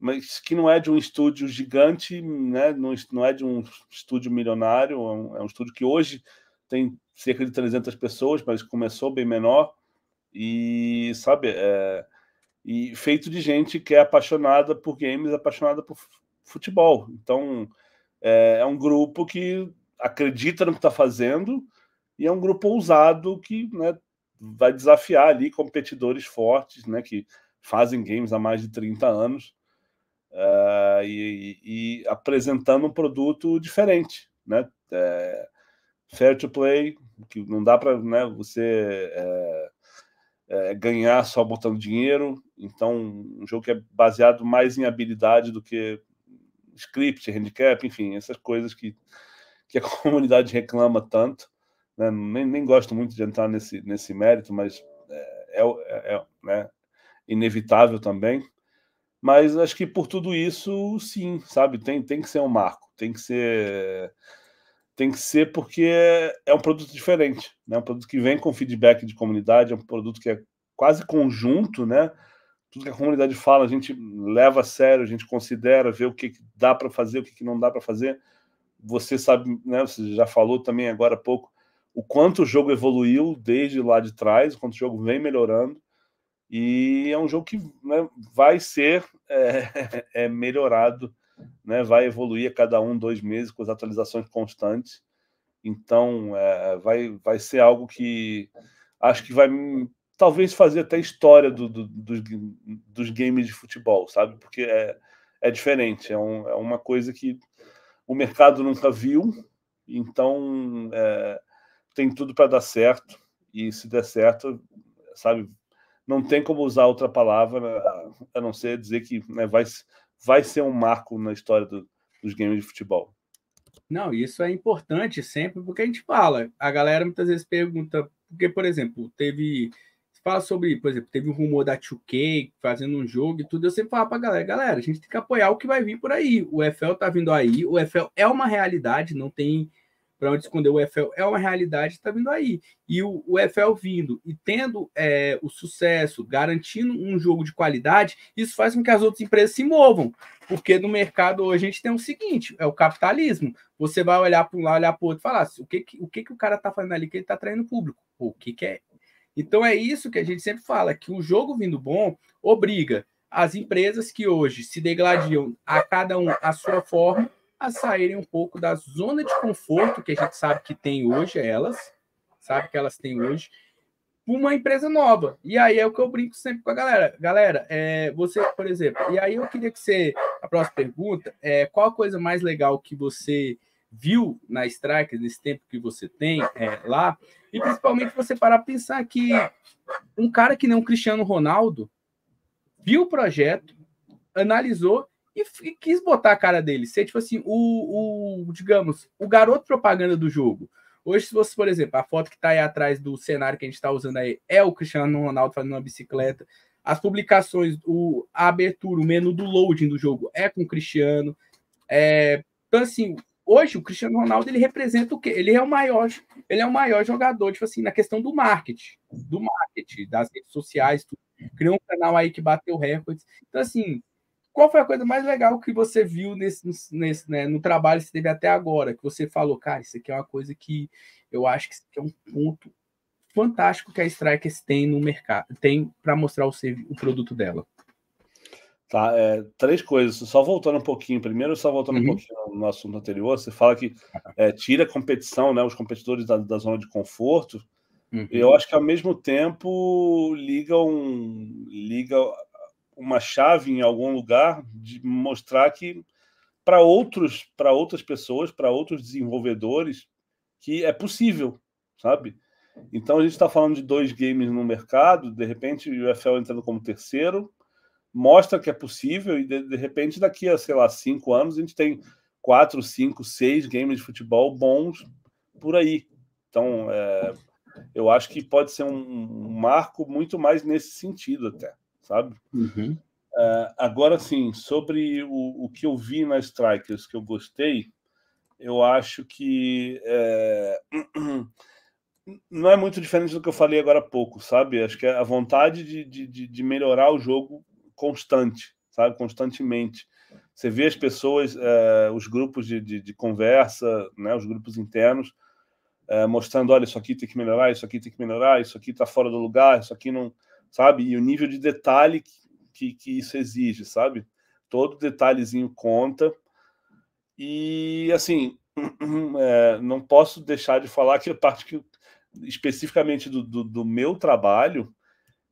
Speaker 2: mas que não é de um estúdio gigante, né? não, não é de um estúdio milionário, é um, é um, estúdio que hoje tem cerca de 300 pessoas, mas começou bem menor, e sabe, é, e feito de gente que é apaixonada por games, apaixonada por futebol. Então, é, é um grupo que acredita no que está fazendo, e é um grupo ousado que né, vai desafiar ali competidores fortes, né, que fazem games há mais de 30 anos, uh, e, e, apresentando um produto diferente, né? É, fair to play, que não dá para né, você é, é, ganhar só botando dinheiro. Então, um jogo que é baseado mais em habilidade do que script, handicap, enfim, essas coisas que, que a comunidade reclama tanto. Né? Nem, nem gosto muito de entrar nesse, nesse mérito, mas é, é, é né? inevitável também. Mas acho que por tudo isso, sim, sabe? Tem, tem que ser um marco, tem que ser. Tem que ser porque é um produto diferente, né? Um produto que vem com feedback de comunidade, é um produto que é quase conjunto, né? Tudo que a comunidade fala, a gente leva a sério, a gente considera, vê o que dá para fazer, o que não dá para fazer. Você sabe, né? Você já falou também agora há pouco o quanto o jogo evoluiu desde lá de trás, o quanto o jogo vem melhorando. E é um jogo que né, vai ser é, é melhorado, né, vai evoluir a cada um, dois meses, com as atualizações constantes. Então, é, vai, vai ser algo que acho que vai talvez fazer até história do, do, dos, dos games de futebol, sabe? Porque é, é diferente, é, um, é uma coisa que o mercado nunca viu, então é, tem tudo para dar certo, e se der certo, sabe, não tem como usar outra palavra a não ser dizer que né, vai, vai ser um marco na história do, dos games de futebol.
Speaker 1: Não, isso é importante sempre, porque a gente fala. A galera muitas vezes pergunta, porque, por exemplo, teve. Fala sobre, por exemplo, teve o um rumor da 2K fazendo um jogo e tudo. Eu sempre falo pra galera, galera, a gente tem que apoiar o que vai vir por aí. O EFL tá vindo aí, o EFL é uma realidade, não tem para onde esconder o EFL é uma realidade que está vindo aí. E o, o EFL vindo e tendo é, o sucesso, garantindo um jogo de qualidade, isso faz com que as outras empresas se movam. Porque no mercado hoje a gente tem o seguinte: é o capitalismo. Você vai olhar para um lado, olhar para o outro e falar assim, o, que, que, o que, que o cara está fazendo ali que ele está atraindo público? O que, que é? Então é isso que a gente sempre fala: que o jogo vindo bom obriga as empresas que hoje se degladiam a cada um a sua forma a saírem um pouco da zona de conforto que a gente sabe que tem hoje, elas, sabe que elas têm hoje, uma empresa nova. E aí é o que eu brinco sempre com a galera. Galera, é, você, por exemplo, e aí eu queria que você, a próxima pergunta, é qual a coisa mais legal que você viu na Strike, nesse tempo que você tem é, lá, e principalmente você parar para pensar que um cara que não Cristiano Ronaldo viu o projeto, analisou e, e, quis botar a cara dele. Ser, tipo assim, o, o, digamos, o garoto propaganda do jogo. Hoje, se você, por exemplo, a foto que está aí atrás do cenário que a gente está usando aí é o Cristiano Ronaldo fazendo uma bicicleta. As publicações, o, a abertura, o menu do loading do jogo é com o Cristiano. É, então, assim, hoje o Cristiano Ronaldo ele representa o quê? Ele é o maior, ele é o maior jogador, tipo assim, na questão do marketing, do marketing, das redes sociais, tudo. Criou um canal aí que bateu recordes. Então, assim, qual foi a coisa mais legal que você viu nesse, nesse né, no trabalho que você teve até agora? Que você falou, cara, isso aqui é uma coisa que eu acho que é um ponto fantástico que a Strikers tem no mercado, tem para mostrar o, o produto dela.
Speaker 2: Tá, é, três coisas. Só voltando um pouquinho. Primeiro, só voltando uhum. um pouquinho no assunto anterior, você fala que é, tira a competição, né, os competidores da, da zona de conforto. Uhum. Eu acho que ao mesmo tempo um liga uma chave em algum lugar de mostrar que para outros, para outras pessoas, para outros desenvolvedores, que é possível, sabe? Então a gente está falando de dois games no mercado, de repente o UFL entrando como terceiro, mostra que é possível e de, de, repente daqui a sei lá cinco anos a gente tem quatro, cinco, seis games de futebol bons por aí. Então é, eu acho que pode ser um, um marco muito mais nesse sentido até sabe? Uhum. Uh, agora sim, sobre o, o que eu vi na Strikers que eu gostei, eu acho que é... não é muito diferente do que eu falei agora há pouco, sabe? Acho que é a vontade de, de, de melhorar o jogo constante, sabe? Constantemente. Você vê as pessoas, é, os grupos de, de, de, conversa, né? os grupos internos, é, mostrando: olha, isso aqui tem que melhorar, isso aqui tem que melhorar, isso aqui está fora do lugar, isso aqui não sabe? E o nível de detalhe que, que isso exige, sabe? Todo detalhezinho conta. E, assim, é, não posso deixar de falar que a parte que, especificamente do, do, do meu trabalho,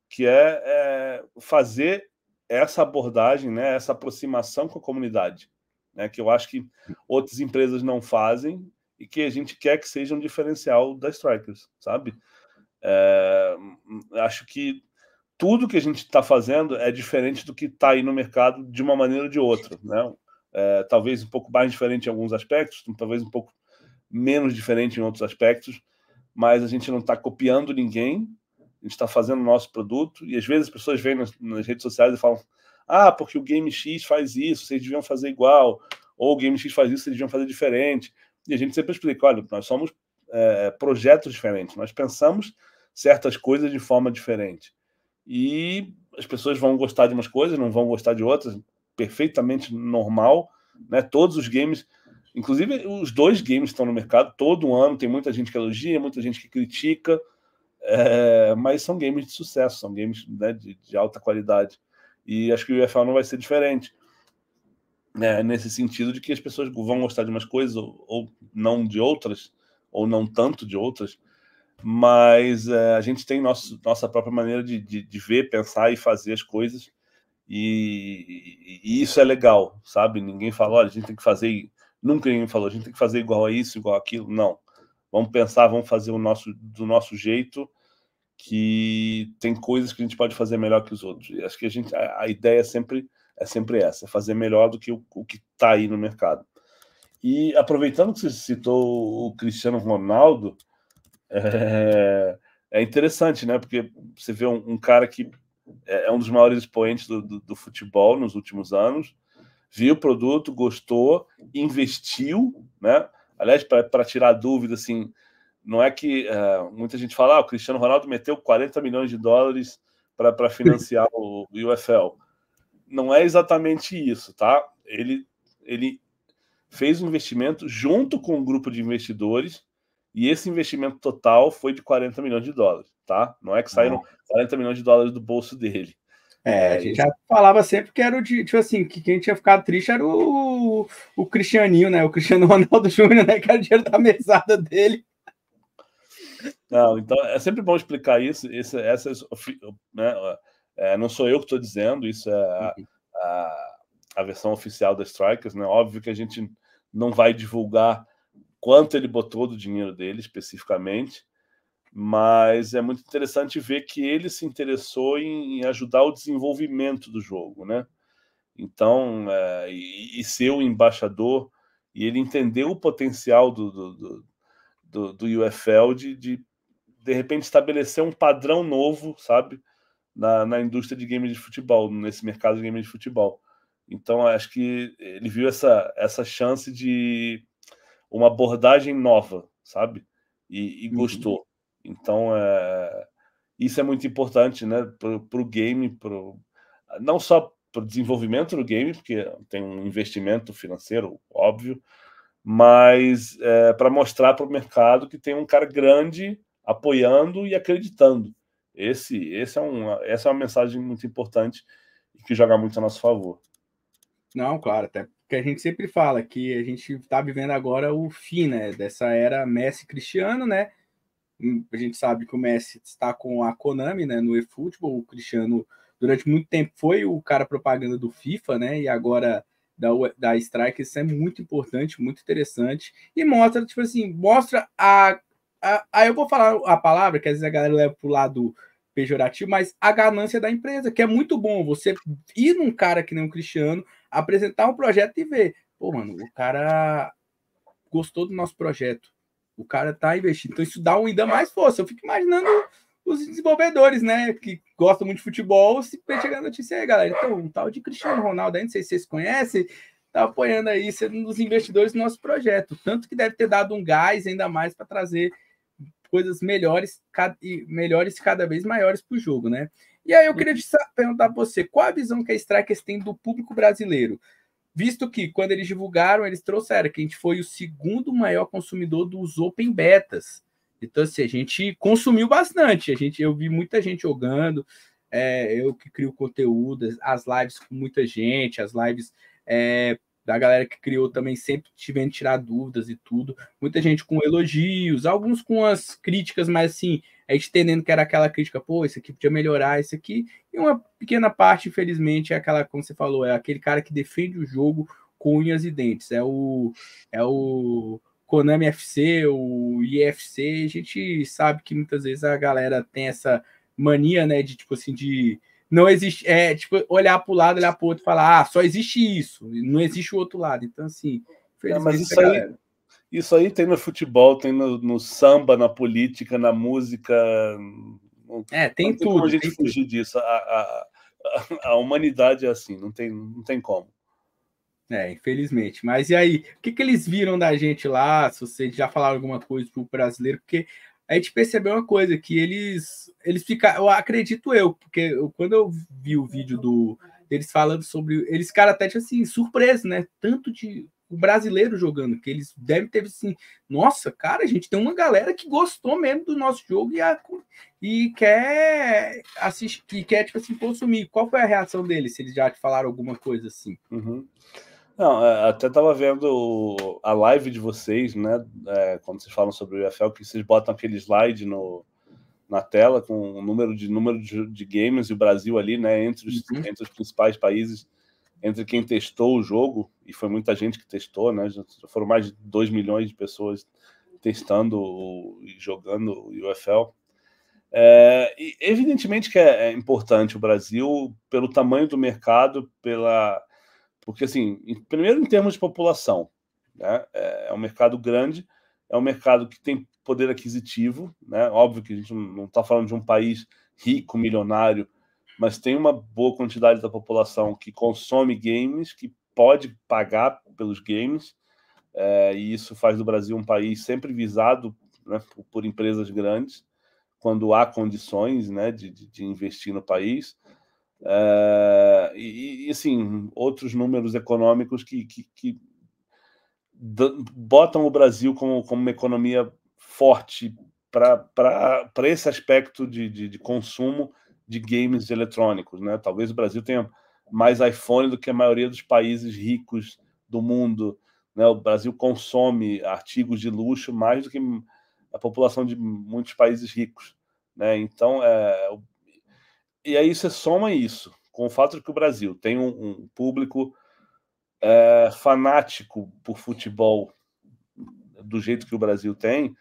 Speaker 2: que é, é, fazer essa abordagem, né, essa aproximação com a comunidade, né, que eu acho que outras empresas não fazem e que a gente quer que seja um diferencial da Strikers, sabe? É, acho que tudo que a gente está fazendo é diferente do que está aí no mercado de uma maneira ou de outra, né? É, talvez um pouco mais diferente em alguns aspectos, talvez um pouco menos diferente em outros aspectos, mas a gente não está copiando ninguém, a gente está fazendo o nosso produto, e às vezes as pessoas vêm nas, nas, redes sociais e falam: ah, porque o Game X faz isso, vocês deviam fazer igual, ou o Game X faz isso, vocês deviam fazer diferente. E a gente sempre explica: olha, nós somos é, projetos diferentes, nós pensamos certas coisas de forma diferente e as pessoas vão gostar de umas coisas, não vão gostar de outras, perfeitamente normal, né? Todos os games, inclusive os dois games estão no mercado todo ano, tem muita gente que elogia, muita gente que critica, é, mas são games de sucesso, são games né, de, de, alta qualidade. E acho que o UFL não vai ser diferente. Né? nesse sentido de que as pessoas vão gostar de umas coisas ou, ou não de outras, ou não tanto de outras, mas é, a gente tem nosso, nossa própria maneira de, de, de, ver, pensar e fazer as coisas, e, e, isso é legal, sabe? Ninguém fala, olha, a gente tem que fazer, nunca ninguém falou, a gente tem que fazer igual a isso, igual aquilo, não. Vamos pensar, vamos fazer o nosso, do nosso jeito, que tem coisas que a gente pode fazer melhor que os outros. E acho que a, gente, a, a, ideia é sempre, é sempre essa, é fazer melhor do que o, o que está aí no mercado. E aproveitando que você citou o Cristiano Ronaldo, é, é, interessante, né? Porque você vê um, um, cara que é, é um dos maiores expoentes do, do, do futebol nos últimos anos, viu o produto, gostou, investiu, né? Aliás, para tirar dúvida, assim, não é que uh, muita gente fala, ah, o Cristiano Ronaldo meteu 40 milhões de dólares para financiar o UFL. Não é exatamente isso, tá? Ele, ele fez um investimento junto com um grupo de investidores e esse investimento total foi de 40 milhões de
Speaker 1: dólares, tá? Não é que saíram ah. 40 milhões de dólares do bolso dele. É, é a gente já falava sempre que era o de, tipo assim, que quem tinha ficado triste era o, o Cristianinho, né? O Cristiano Ronaldo Júnior, né? Que era o dinheiro da mesada dele.
Speaker 2: Não, então é sempre bom explicar isso. Esse, essas, né, é, não sou eu que estou dizendo, isso é a, uhum. a, a, versão oficial da Strikers, né? Óbvio que a gente não vai divulgar quanto ele botou do dinheiro dele especificamente, mas é muito interessante ver que ele se interessou em, em ajudar o desenvolvimento do jogo, né? Então, é, e, e, ser o embaixador, e ele entendeu o potencial do, do, do, do, do UFL de, de, de repente, estabelecer um padrão novo, sabe? Na, na indústria de games de futebol, nesse mercado de games de futebol. Então, acho que ele viu essa, essa chance de uma abordagem nova, sabe? E, e uhum. gostou. Então, é, isso é muito importante, né? Para o game, pro, não só para o desenvolvimento do game, porque tem um investimento financeiro, óbvio, mas é, para mostrar para o mercado que tem um cara grande apoiando e acreditando. Esse, esse é um, essa é uma mensagem muito importante e que joga
Speaker 1: muito a nosso favor. Não, claro, até que a gente sempre fala, que a gente está vivendo agora o fim, né, dessa era Messi-Cristiano, né, a gente sabe que o Messi está com a Konami, né, no eFootball, o Cristiano durante muito tempo foi o cara propaganda do FIFA, né, e agora da, da Strike, isso é muito importante, muito interessante, e mostra, tipo assim, mostra a, a, a eu vou falar a palavra, que às vezes a galera leva pro lado pejorativo, mas a ganância da empresa, que é muito bom você ir num cara que nem o Cristiano, apresentar um projeto e ver, pô, mano, o cara gostou do nosso projeto, o cara tá investindo. Então isso dá ainda mais força. Eu fico imaginando os desenvolvedores, né, que gostam muito de futebol, se chegando a notícia aí, galera. Então, um tal de Cristiano Ronaldo, aí, não sei se vocês conhecem, tá apoiando aí, sendo um dos investidores do nosso projeto. Tanto que deve ter dado um gás ainda mais para trazer coisas melhores e melhores cada vez maiores para o jogo, né? E aí eu queria uhum. te perguntar para você, qual a visão que a Strikers tem do público brasileiro? Visto que, quando eles divulgaram, eles trouxeram que a gente foi o segundo maior consumidor dos Open Betas. Então, assim, a gente consumiu bastante. A gente, eu vi muita gente jogando, é, eu que crio conteúdo, as lives com muita gente, as lives é, da galera que criou também sempre tivendo tirar dúvidas e tudo. Muita gente com elogios, alguns com as críticas, mas assim, é, estendendo que era aquela crítica, pô, isso aqui podia melhorar, isso aqui. E uma pequena parte, infelizmente, é aquela, como você falou, é aquele cara que defende o jogo com unhas e dentes. É o, é o Konami FC, o IFC. A gente sabe que muitas vezes a galera tem essa mania, né, de tipo assim, de não existe, é tipo olhar para o lado, olhar para o outro, e falar, ah, só existe isso, não existe o outro lado. Então assim, é, mas isso aí,
Speaker 2: isso aí tem no futebol, tem no, no samba, na política, na música. No... É, tem não tudo. Tem como a gente fugir tudo. disso. A, a, a, humanidade é
Speaker 1: assim, não tem, não tem como. É, infelizmente. Mas e aí? O que, que eles viram da gente lá? Se vocês já falaram alguma coisa pro brasileiro, porque a gente percebeu uma coisa, que eles eles ficaram. Eu acredito eu, porque eu, quando eu vi o vídeo do deles falando sobre. Eles ficaram até tipo assim, surpresos, né? Tanto de o brasileiro jogando, que eles devem ter assim, nossa, cara, a gente tem uma galera que gostou mesmo do nosso jogo e, a, e quer assistir, e quer tipo assim consumir. Qual foi a reação deles? Se eles já te falaram alguma coisa assim? Uhum.
Speaker 2: Não, é, até tava vendo a live de vocês, né? É, quando vocês falam sobre o UFL, que vocês botam aquele slide no, na tela com o número de número de, de games e o Brasil ali, né? Entre os, uhum. entre os principais países entre quem testou o jogo, e foi muita gente que testou, né? Já foram mais de 2 milhões de pessoas testando e jogando o UFL. É, e evidentemente que é, é, importante o Brasil pelo tamanho do mercado, pela porque assim, em, primeiro em termos de população, né? É, é, um mercado grande, é um mercado que tem poder aquisitivo, né? Óbvio que a gente não está falando de um país rico, milionário, mas tem uma boa quantidade da população que consome games, que pode pagar pelos games, é, e isso faz do Brasil um país sempre visado né, por empresas grandes, quando há condições né, de, de investir no país. É, e, e, assim, outros números econômicos que, que, que botam o Brasil como, como uma economia forte para esse aspecto de, de, de consumo de games eletrônicos, né? Talvez o Brasil tenha mais iPhone do que a maioria dos países ricos do mundo, né? O Brasil consome artigos de luxo mais do que a população de muitos países ricos, né? Então, é... e aí você soma isso com o fato de que o Brasil tem um, um público é, fanático por futebol do jeito que o Brasil tem,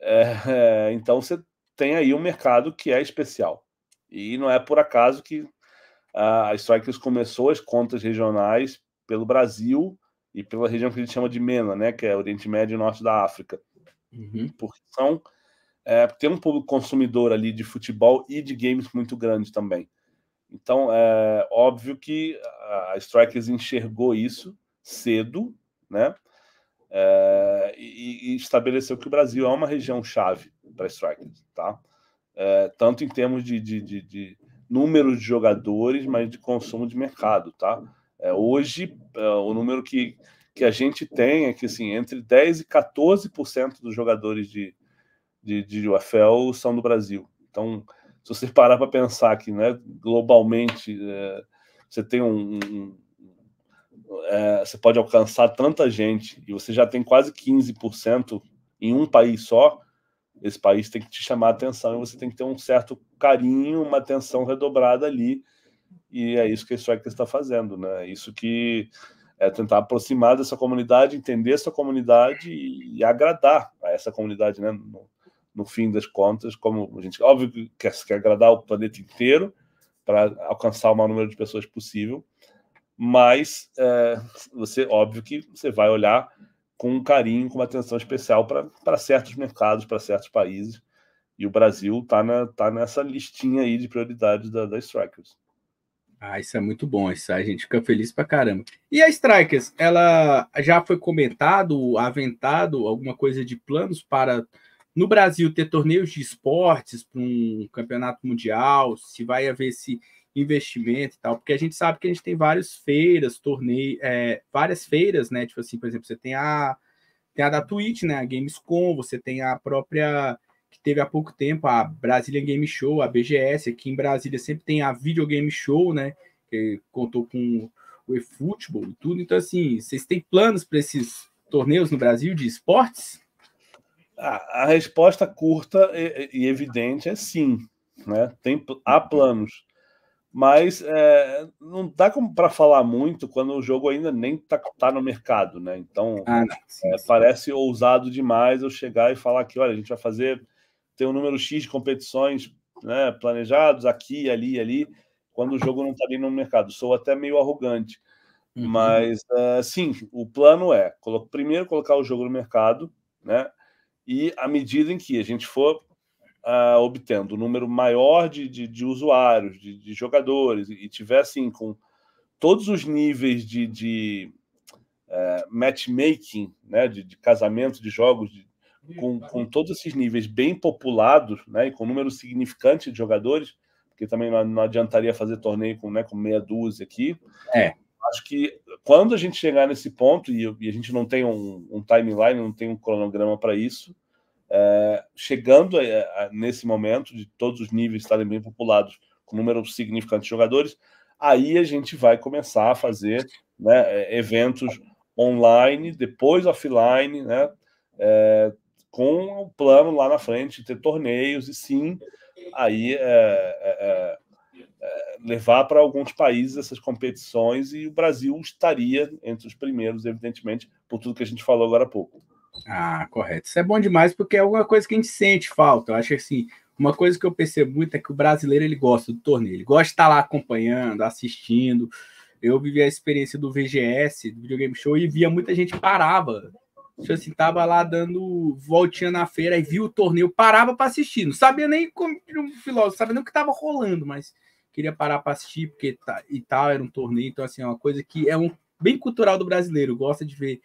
Speaker 2: é, é então você tem aí um mercado que é especial. E não é por acaso que a Strikers começou as contas regionais pelo Brasil e pela região que a gente chama de MENA, né, que é Oriente Médio e Norte da África. Uhum. Porque são é, tem um público consumidor ali de futebol e de games muito grande também. Então, é óbvio que a Strikers enxergou isso cedo, né? É, e, e, estabeleceu que o Brasil é uma região chave para Strikers, tá? é, tanto em termos de, de, de, de número de jogadores, mas de consumo de mercado, tá? É, hoje, é, o número que, que a gente tem é que, assim, entre 10% e 14% dos jogadores de, de, de UFL são do Brasil. Então, se você parar para pensar que, né, globalmente, é, você tem um... um é, você pode alcançar tanta gente e você já tem quase 15% em um país só, esse país tem que te chamar a atenção e você tem que ter um certo carinho, uma atenção redobrada ali. E é isso que a Strikers está fazendo, né? É isso que é tentar aproximar dessa comunidade, entender essa comunidade e, agradar a essa comunidade, né? No, no fim das contas, como a gente, óbvio que quer, quer agradar o planeta inteiro para alcançar o maior número de pessoas possível, mas é, você, óbvio que você vai olhar com um carinho, com uma atenção especial para certos mercados, para certos países. E o Brasil está
Speaker 1: tá nessa listinha aí de prioridades da, da Strikers. Ah, isso é muito bom, isso a gente fica feliz pra caramba. E a Strikers, ela já foi comentado, aventado alguma coisa de planos para no Brasil ter torneios de esportes para um campeonato mundial, se vai haver esse investimento e tal, porque a gente sabe que a gente tem várias feiras, torneio, é, várias feiras, né? Tipo assim, por exemplo, você tem a, tem a da Twitch, né? A Gamescom, você tem a própria que teve há pouco tempo, a Brasília Game Show, a BGS, aqui em Brasília sempre tem a Videogame Show, né? Que contou com o eFootball e tudo. Então, assim, vocês têm planos para esses torneios no Brasil de esportes? a resposta curta e, e evidente é
Speaker 2: sim. Né? Tem, há planos mas é, não dá para falar muito quando o jogo ainda nem está tá no mercado, né? Então ah, é, parece ousado demais eu chegar e falar que, olha, a gente vai fazer tem um número X de competições né, planejados aqui, ali, ali, quando o jogo não está ali no mercado. Sou até meio arrogante, uhum. mas é, sim, o plano é primeiro colocar o jogo no mercado, né? E à medida em que a gente for uh, obtendo um número maior de, de, de usuários, de, de, jogadores, e tiver assim com todos os níveis de, de uh, matchmaking, né, de, de casamento de jogos, com, tá com todos esses níveis bem populados, né, e com um número significante de jogadores, porque também não, não adiantaria fazer torneio com, né, com meia dúzia aqui. É. Acho que quando a gente chegar nesse ponto, e, e a gente não tem um, um timeline, não tem um cronograma para isso, é, chegando a, é, a, nesse momento de todos os níveis estarem bem populados, com número significante de jogadores, aí a gente vai começar a fazer né, é, eventos online, depois offline, né, é, com o plano lá na frente ter torneios e sim aí é, é, levar para alguns países essas competições e o Brasil estaria entre os primeiros, evidentemente, por tudo que a gente falou agora há pouco.
Speaker 1: Ah, correto. Isso é bom demais porque é alguma coisa que a gente sente falta. Eu acho assim, uma coisa que eu percebo muito é que o brasileiro ele gosta do torneio, ele gosta de estar lá acompanhando, assistindo. Eu vivi a experiência do VGS, do videogame show, e via muita gente parava. Tipo assim, tava lá dando voltinha na feira e viu o torneio, parava para assistir. Não sabia nem como um filósofo, sabia nem o que tava rolando, mas queria parar para assistir, porque tá, e tal, era um torneio, então assim, é uma coisa que é um bem cultural do brasileiro, gosta de ver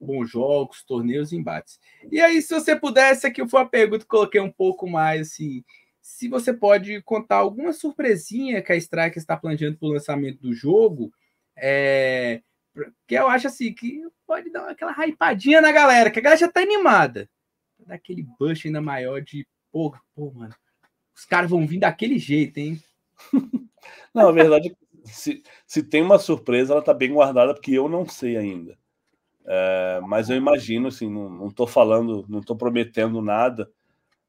Speaker 1: bons jogos, torneios e embates. E aí, se você pudesse, aqui foi a pergunta que coloquei um pouco mais assim. Se você pode contar alguma surpresinha que a Strike está planejando para o lançamento do jogo, é, que eu acho assim, que pode dar aquela hypadinha na galera, que a galera já tá animada. daquele aquele ainda maior de, pô, pô, mano, os caras vão vir daquele jeito, hein? Não, a verdade, é se, se tem uma
Speaker 2: surpresa, ela tá bem guardada, porque eu não sei ainda. É, mas eu imagino, assim, não estou falando, não estou prometendo nada,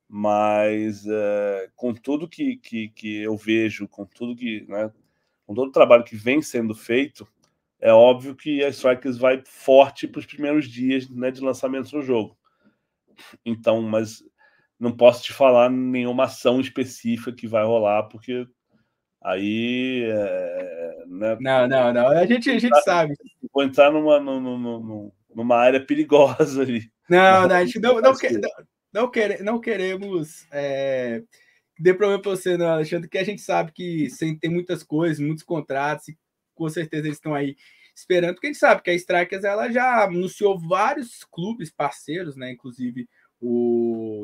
Speaker 2: mas é, com tudo que, que, que, eu vejo, com tudo que, né, com todo o trabalho que vem sendo feito, é óbvio que a Strikers vai forte para os primeiros dias né, de lançamento do jogo. Então, mas não posso te falar nenhuma ação específica que vai rolar, porque aí. É, né, não, não, não. A gente, a gente tá, sabe vou entrar numa, numa, numa área perigosa ali.
Speaker 1: Não, não, a gente não, não, quer, não, não, quer, não queremos é, dê problema para você, não, Alexandre, que a gente sabe que sem tem muitas coisas, muitos contratos, e com certeza eles estão aí esperando, porque a gente sabe que a Strikers ela já anunciou vários clubes parceiros, né? Inclusive o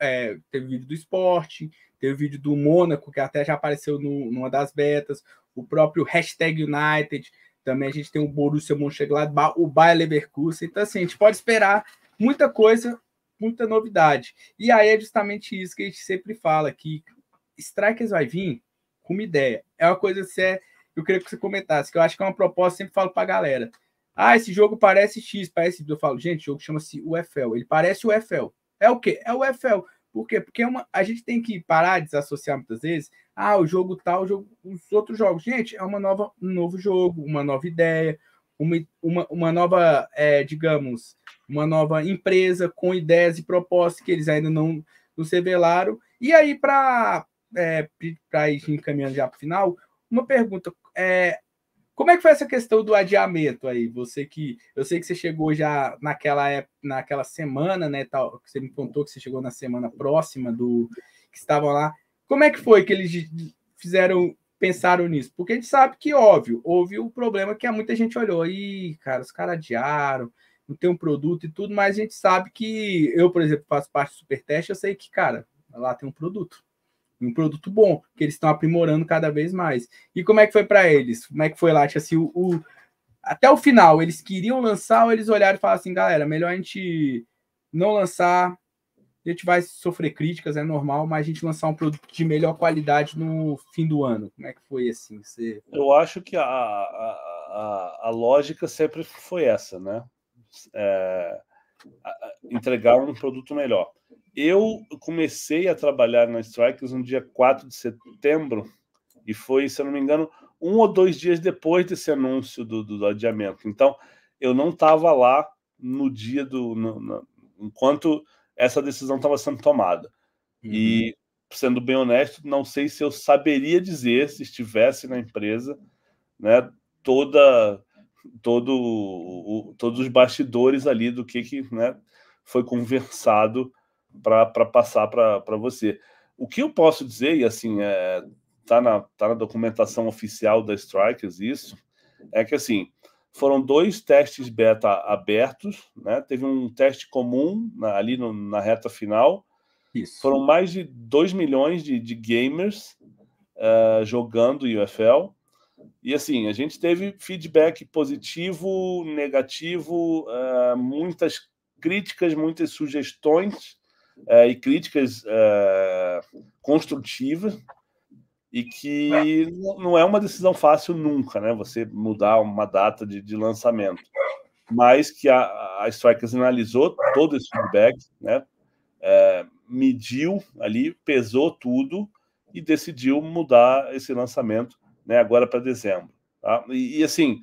Speaker 1: é, teve vídeo do esporte, teve vídeo do Mônaco, que até já apareceu no, numa das betas, o próprio hashtag United também a gente tem o Borussia Mönchengladbach, o Bayer Leverkusen. Então, assim, a gente pode esperar muita coisa, muita novidade. E aí é justamente isso que a gente sempre fala, que strikers vai vir com uma ideia. É uma coisa que você, eu queria que você comentasse, que eu acho que é uma proposta, sempre falo para a galera. Ah, esse jogo parece X, parece... Eu falo, gente, o jogo chama-se UFL. Ele parece o UFL. É o quê? É o UFL. Por quê? Porque é uma, a gente tem que parar de desassociar muitas vezes. Ah, o jogo tal, o jogo, os outros jogos. Gente, é uma nova, um novo jogo, uma nova ideia, uma, uma, uma nova, é, digamos, uma nova empresa com ideias e propostas que eles ainda não, nos revelaram. E aí, para é, ir encaminhando já para o final, uma pergunta. É, como é que foi essa questão do adiamento aí? Você que eu sei que você chegou já naquela época, naquela semana, né? Tal, que você me contou que você chegou na semana próxima do que estavam lá. Como é que foi que eles fizeram pensaram nisso? Porque a gente sabe que óbvio houve o um problema que muita gente olhou e cara, os caras adiaram, não tem um produto e tudo, mas a gente sabe que eu, por exemplo, faço parte do Superteste, eu sei que cara, lá tem um produto um produto bom, que eles estão aprimorando cada vez mais. E como é que foi para eles? Como é que foi lá? Tipo assim, o, o, até o final, eles queriam lançar ou eles olharam e falaram assim, galera, melhor a gente não lançar, a gente vai sofrer críticas, é normal, mas a gente lançar um produto de melhor qualidade no fim do ano. Como é que foi assim? Você... Eu acho que a,
Speaker 2: a, a lógica sempre foi essa, né? É, entregar um produto melhor. Eu comecei a trabalhar na Strikers no dia 4 de setembro, e foi, se eu não me engano, um ou dois dias depois desse anúncio do, do, do adiamento. Então, eu não estava lá no dia do. No, no, enquanto essa decisão estava sendo tomada. Uhum. E, sendo bem honesto, não sei se eu saberia dizer, se estivesse na empresa, né, toda todo o, todos os bastidores ali do que, que né, foi conversado para passar para você. O que eu posso dizer, e assim, é, tá, na, tá na documentação oficial da Strikers isso, é que assim, foram dois testes beta abertos, né? Teve um teste comum na, ali no, na reta final. Isso. Foram mais de 2 milhões de, de gamers uh, jogando UFL. E assim, a gente teve feedback positivo, negativo, uh, muitas críticas, muitas sugestões é, e críticas é, construtivas e que não é uma decisão fácil nunca, né? Você mudar uma data de, de lançamento, mas que a, a Strikers analisou todo esse feedback, né? É, mediu ali, pesou tudo e decidiu mudar esse lançamento, né? Agora para dezembro, tá? E, e assim,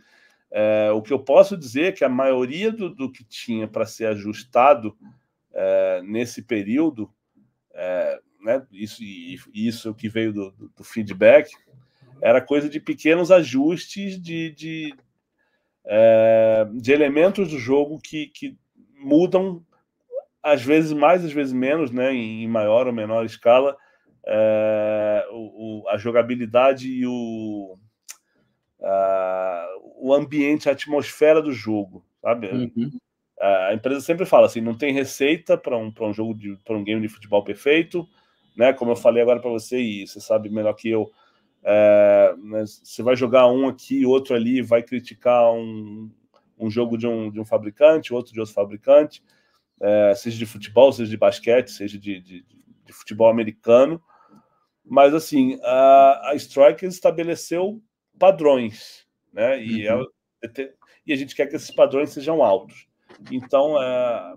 Speaker 2: é, o que eu posso dizer é que a maioria do, do que tinha para ser ajustado é, nesse período, é, né, isso, isso que veio do, do, feedback, era coisa de pequenos ajustes de, de, é, de elementos do jogo que, que mudam às vezes mais, às vezes menos, né, em maior ou menor escala, é, o, o, a jogabilidade e o, a, ah, o ambiente, a atmosfera do jogo, sabe? Uhum a empresa sempre fala assim, não tem receita para um, um jogo de para um game de futebol perfeito, né? Como eu falei agora para você e você sabe melhor que eu, é, você vai jogar um aqui, outro ali, vai criticar um, um jogo de um, de um fabricante, outro de outro fabricante, é, seja de futebol, seja de basquete, seja de, de, de futebol americano. Mas assim, a, a Strike estabeleceu padrões, né? E, uhum. e a gente quer que esses padrões sejam altos. Então, é,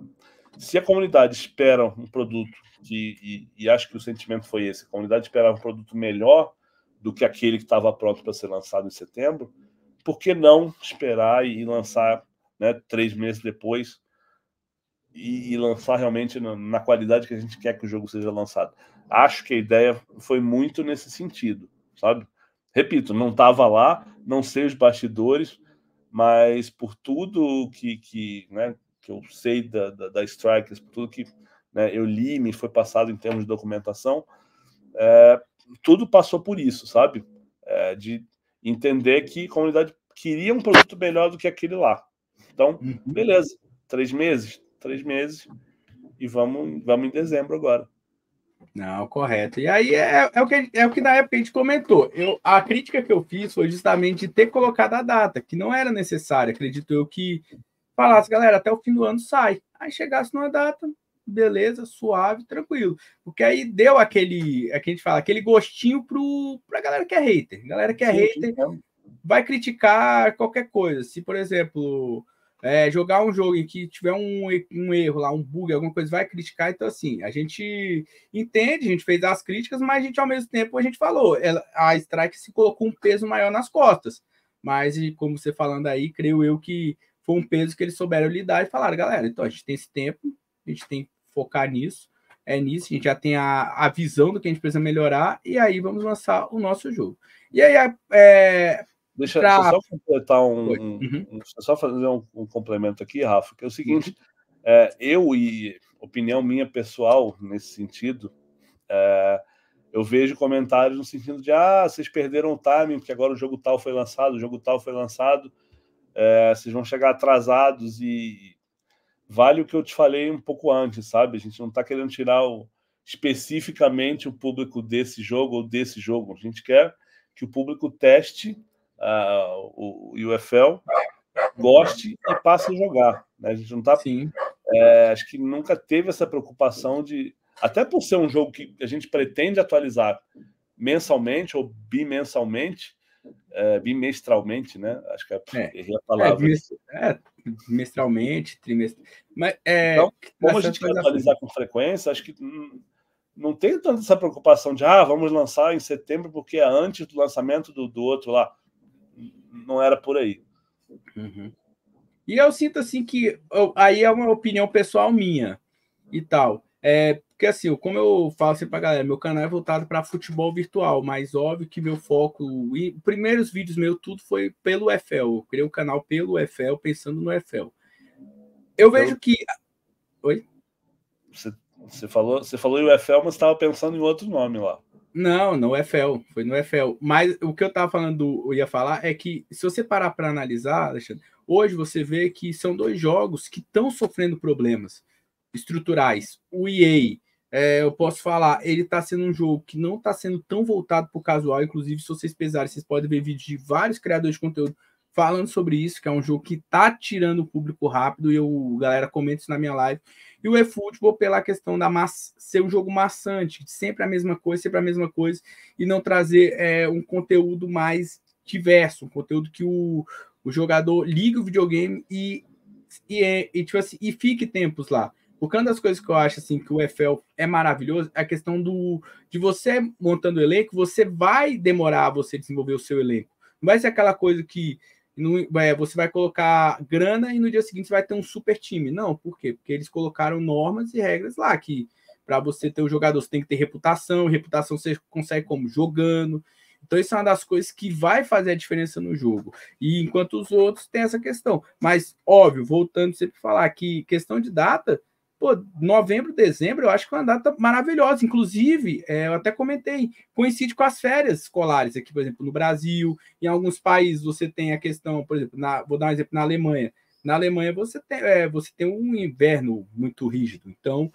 Speaker 2: se a comunidade espera um produto que, e, e, acho que o sentimento foi esse, a comunidade esperava um produto melhor do que aquele que estava pronto para ser lançado em setembro, por que não esperar e lançar né, três meses depois e, e lançar realmente na, na qualidade que a gente quer que o jogo seja lançado? Acho que a ideia foi muito nesse sentido, sabe? Repito, não estava lá, não sei os bastidores, mas por tudo que, que, né, que eu sei da, da, da Strikers, por tudo que né, eu li, me foi passado em termos de documentação, é, tudo passou por isso, sabe? É, de entender que a comunidade queria um produto melhor do que aquele lá. Então, uhum. beleza, três meses, três meses,
Speaker 1: e vamos, vamos em dezembro agora. Não, correto. E aí é, é, o que, é o que na época a gente comentou. Eu, a crítica que eu fiz foi justamente de ter colocado a data, que não era necessária, acredito eu, que falasse, galera, até o fim do ano sai. Aí chegasse numa data, beleza, suave, tranquilo. Porque aí deu aquele, é que a gente fala, aquele gostinho pro, pra galera que é hater. Galera que é Sim, hater então. vai criticar qualquer coisa. Se, por exemplo, é, jogar um jogo em que tiver um, um erro lá, um bug, alguma coisa, vai criticar. Então, assim, a gente entende, a gente fez as críticas, mas a gente, ao mesmo tempo, a gente falou, ela, a Strike se colocou um peso maior nas costas. Mas, como você falando aí, creio eu que foi um peso que eles souberam lidar e falaram, galera, então a gente tem esse tempo, a gente tem que focar nisso, é nisso, a gente já tem a, a visão do que a gente precisa melhorar, e aí vamos lançar o nosso jogo. E aí, é, Deixa, pra... deixa eu só completar
Speaker 2: um, uhum. um só fazer um, um, complemento aqui, Rafa, que é o seguinte: uhum. é, eu e opinião minha pessoal nesse sentido, é, eu vejo comentários no sentido de ah, vocês perderam o timing porque agora o jogo tal foi lançado, o jogo tal foi lançado, é, vocês vão chegar atrasados e vale o que eu te falei um pouco antes, sabe? A gente não está querendo tirar o, especificamente o público desse jogo ou desse jogo, a gente quer que o público teste uh, o UFL, goste e passe a jogar. Né? A gente não está. É, acho que nunca teve essa preocupação de. Até por ser um jogo que a gente pretende atualizar mensalmente ou bimensalmente, é, bimestralmente, né? Acho que é, é, errei a palavra. É, bimestralmente, é, trimestralmente, Mas, é, então, tá como a gente quer atualizar assim. com frequência, acho que hum, não tem tanta essa preocupação de ah, vamos lançar em setembro porque é antes do lançamento do, do outro lá não era por aí.
Speaker 1: Uhum. E eu sinto assim que eu, aí é uma opinião pessoal minha e tal. É, porque assim, como eu falo sempre pra galera, meu canal é voltado para futebol virtual, mas óbvio que meu foco e primeiros vídeos meu tudo foi pelo EFL. Eu criei o canal pelo EFL pensando no EFL. Eu então, vejo que Oi. Você, você falou, você falou o EFL, mas estava pensando em outro nome lá. Não, no é EFL, foi no é EFL. Mas o que eu estava falando, eu ia falar, é que se você parar para analisar, Alexandre, hoje você vê que são dois jogos que estão sofrendo problemas estruturais. O EA, é, eu posso falar, ele está sendo um jogo que não está sendo tão voltado para o casual. Inclusive, se vocês pesarem, vocês podem ver vídeos de vários criadores de conteúdo falando sobre isso, que é um jogo que está tirando o público rápido, e o galera, comenta isso na minha live e o eFootball pela questão da massa, ser um jogo maçante, sempre a mesma coisa, sempre a mesma coisa, e não trazer é, um conteúdo mais diverso, um conteúdo que o, o jogador ligue o videogame e, e, é, e, tipo assim, e fique tempos lá. Porque uma das coisas que eu acho assim que o EFL é maravilhoso é a questão do de você montando o elenco, você vai demorar você desenvolver o seu elenco. Não vai ser aquela coisa que no, é, você vai colocar grana e no dia seguinte você vai ter um super time. Não, por quê? Porque eles colocaram normas e regras lá que para você ter o um jogador você tem que ter reputação, reputação você consegue como jogando. Então isso é uma das coisas que vai fazer a diferença no jogo. E enquanto os outros tem essa questão, mas óbvio, voltando sempre a falar que questão de data, Pô, novembro, dezembro, eu acho que é uma data maravilhosa. Inclusive, é, eu até comentei, coincide com as férias escolares aqui, por exemplo, no Brasil. Em alguns países você tem a questão, por exemplo, na, vou dar um exemplo na Alemanha. Na Alemanha você tem, é, você tem um inverno muito rígido. Então,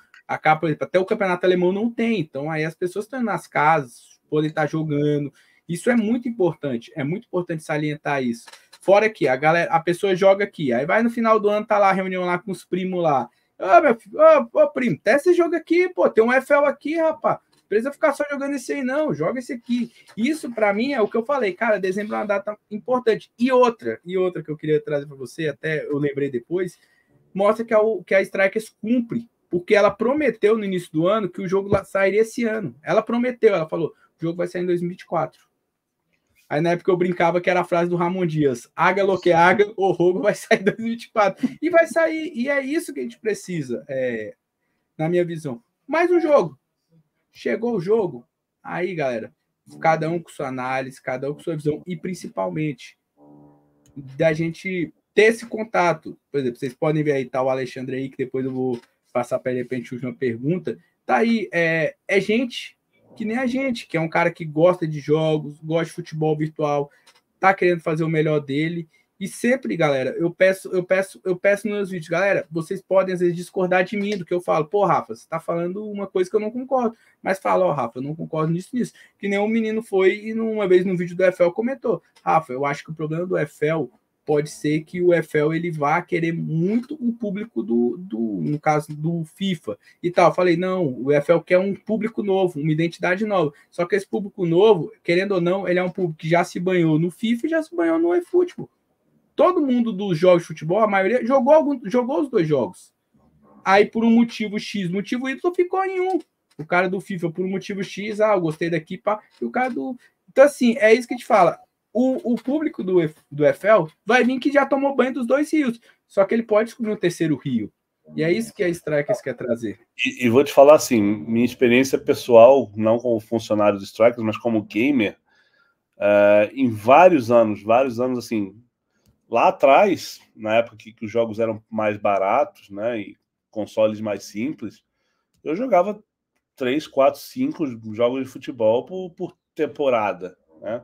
Speaker 1: por exemplo, até o campeonato alemão não tem. Então, aí as pessoas estão nas casas, podem estar jogando. Isso é muito importante, é muito importante salientar isso. Fora que a galera, a pessoa joga aqui, aí vai no final do ano, tá lá, reunião lá com os primos lá. Ah, meu filho, ah, oh, primo, testa esse jogo aqui, pô, tem um FL aqui, rapaz. Precisa ficar só jogando esse aí, não. Joga esse aqui. Isso, para mim, é o que eu falei. Cara, dezembro é uma data importante. E outra, e outra que eu queria trazer para você, até eu lembrei depois, mostra que a, que a Strikers cumpre porque ela prometeu no início do ano que o jogo sairia esse ano. Ela prometeu, ela falou, o jogo vai sair em 2024. Aí na época eu brincava que era a frase do Ramon Dias: Haga lo que haga, o rogo vai sair em 2024. E vai sair, e é isso que a gente precisa, é, na minha visão. Mais um jogo. Chegou o jogo. Aí, galera, cada um com sua análise, cada um com sua visão, e principalmente da gente ter esse contato. Por exemplo, vocês podem ver aí, tá o Alexandre aí, que depois eu vou passar para ele, de repente, uma pergunta. Tá aí, é, é gente que nem a gente, que é um cara que gosta de jogos, gosta de futebol virtual, tá querendo fazer o melhor dele. E sempre, galera, eu peço, eu peço, eu peço nos meus vídeos, galera, vocês podem às vezes discordar de mim do que eu falo. Pô, Rafa, você tá falando uma coisa que eu não concordo. Mas fala, ó, oh, Rafa, eu não concordo nisso, nisso. Que nem um menino foi e uma vez no vídeo do EFL comentou: Rafa, eu acho que o problema do EFL pode ser que o EFL ele vá querer muito um público do, do no caso do FIFA e tal. Eu falei, não, o EFL quer um público novo, uma identidade nova. Só que esse público novo, querendo ou não, ele é um público que já se banhou no FIFA e já se banhou no eFootball. Todo mundo dos jogos de futebol, a maioria, jogou, algum, jogou os dois jogos. Aí, por um motivo X, motivo Y, ficou em um. O cara do FIFA, por um motivo X, ah, eu gostei daqui, pá. E o cara do. Então, assim, é isso que a gente fala o, o público do, do EFL vai vir que já tomou banho dos dois rios. Só que ele pode descobrir um terceiro rio. E é isso que a Strikers quer trazer.
Speaker 2: E, e, vou te falar assim, minha experiência pessoal, não como funcionário do Strikers, mas como gamer, uh, em vários anos, vários anos assim, lá atrás, na época que, que, os jogos eram mais baratos, né, e consoles mais simples, eu jogava três, quatro, cinco jogos de futebol por, por temporada, né?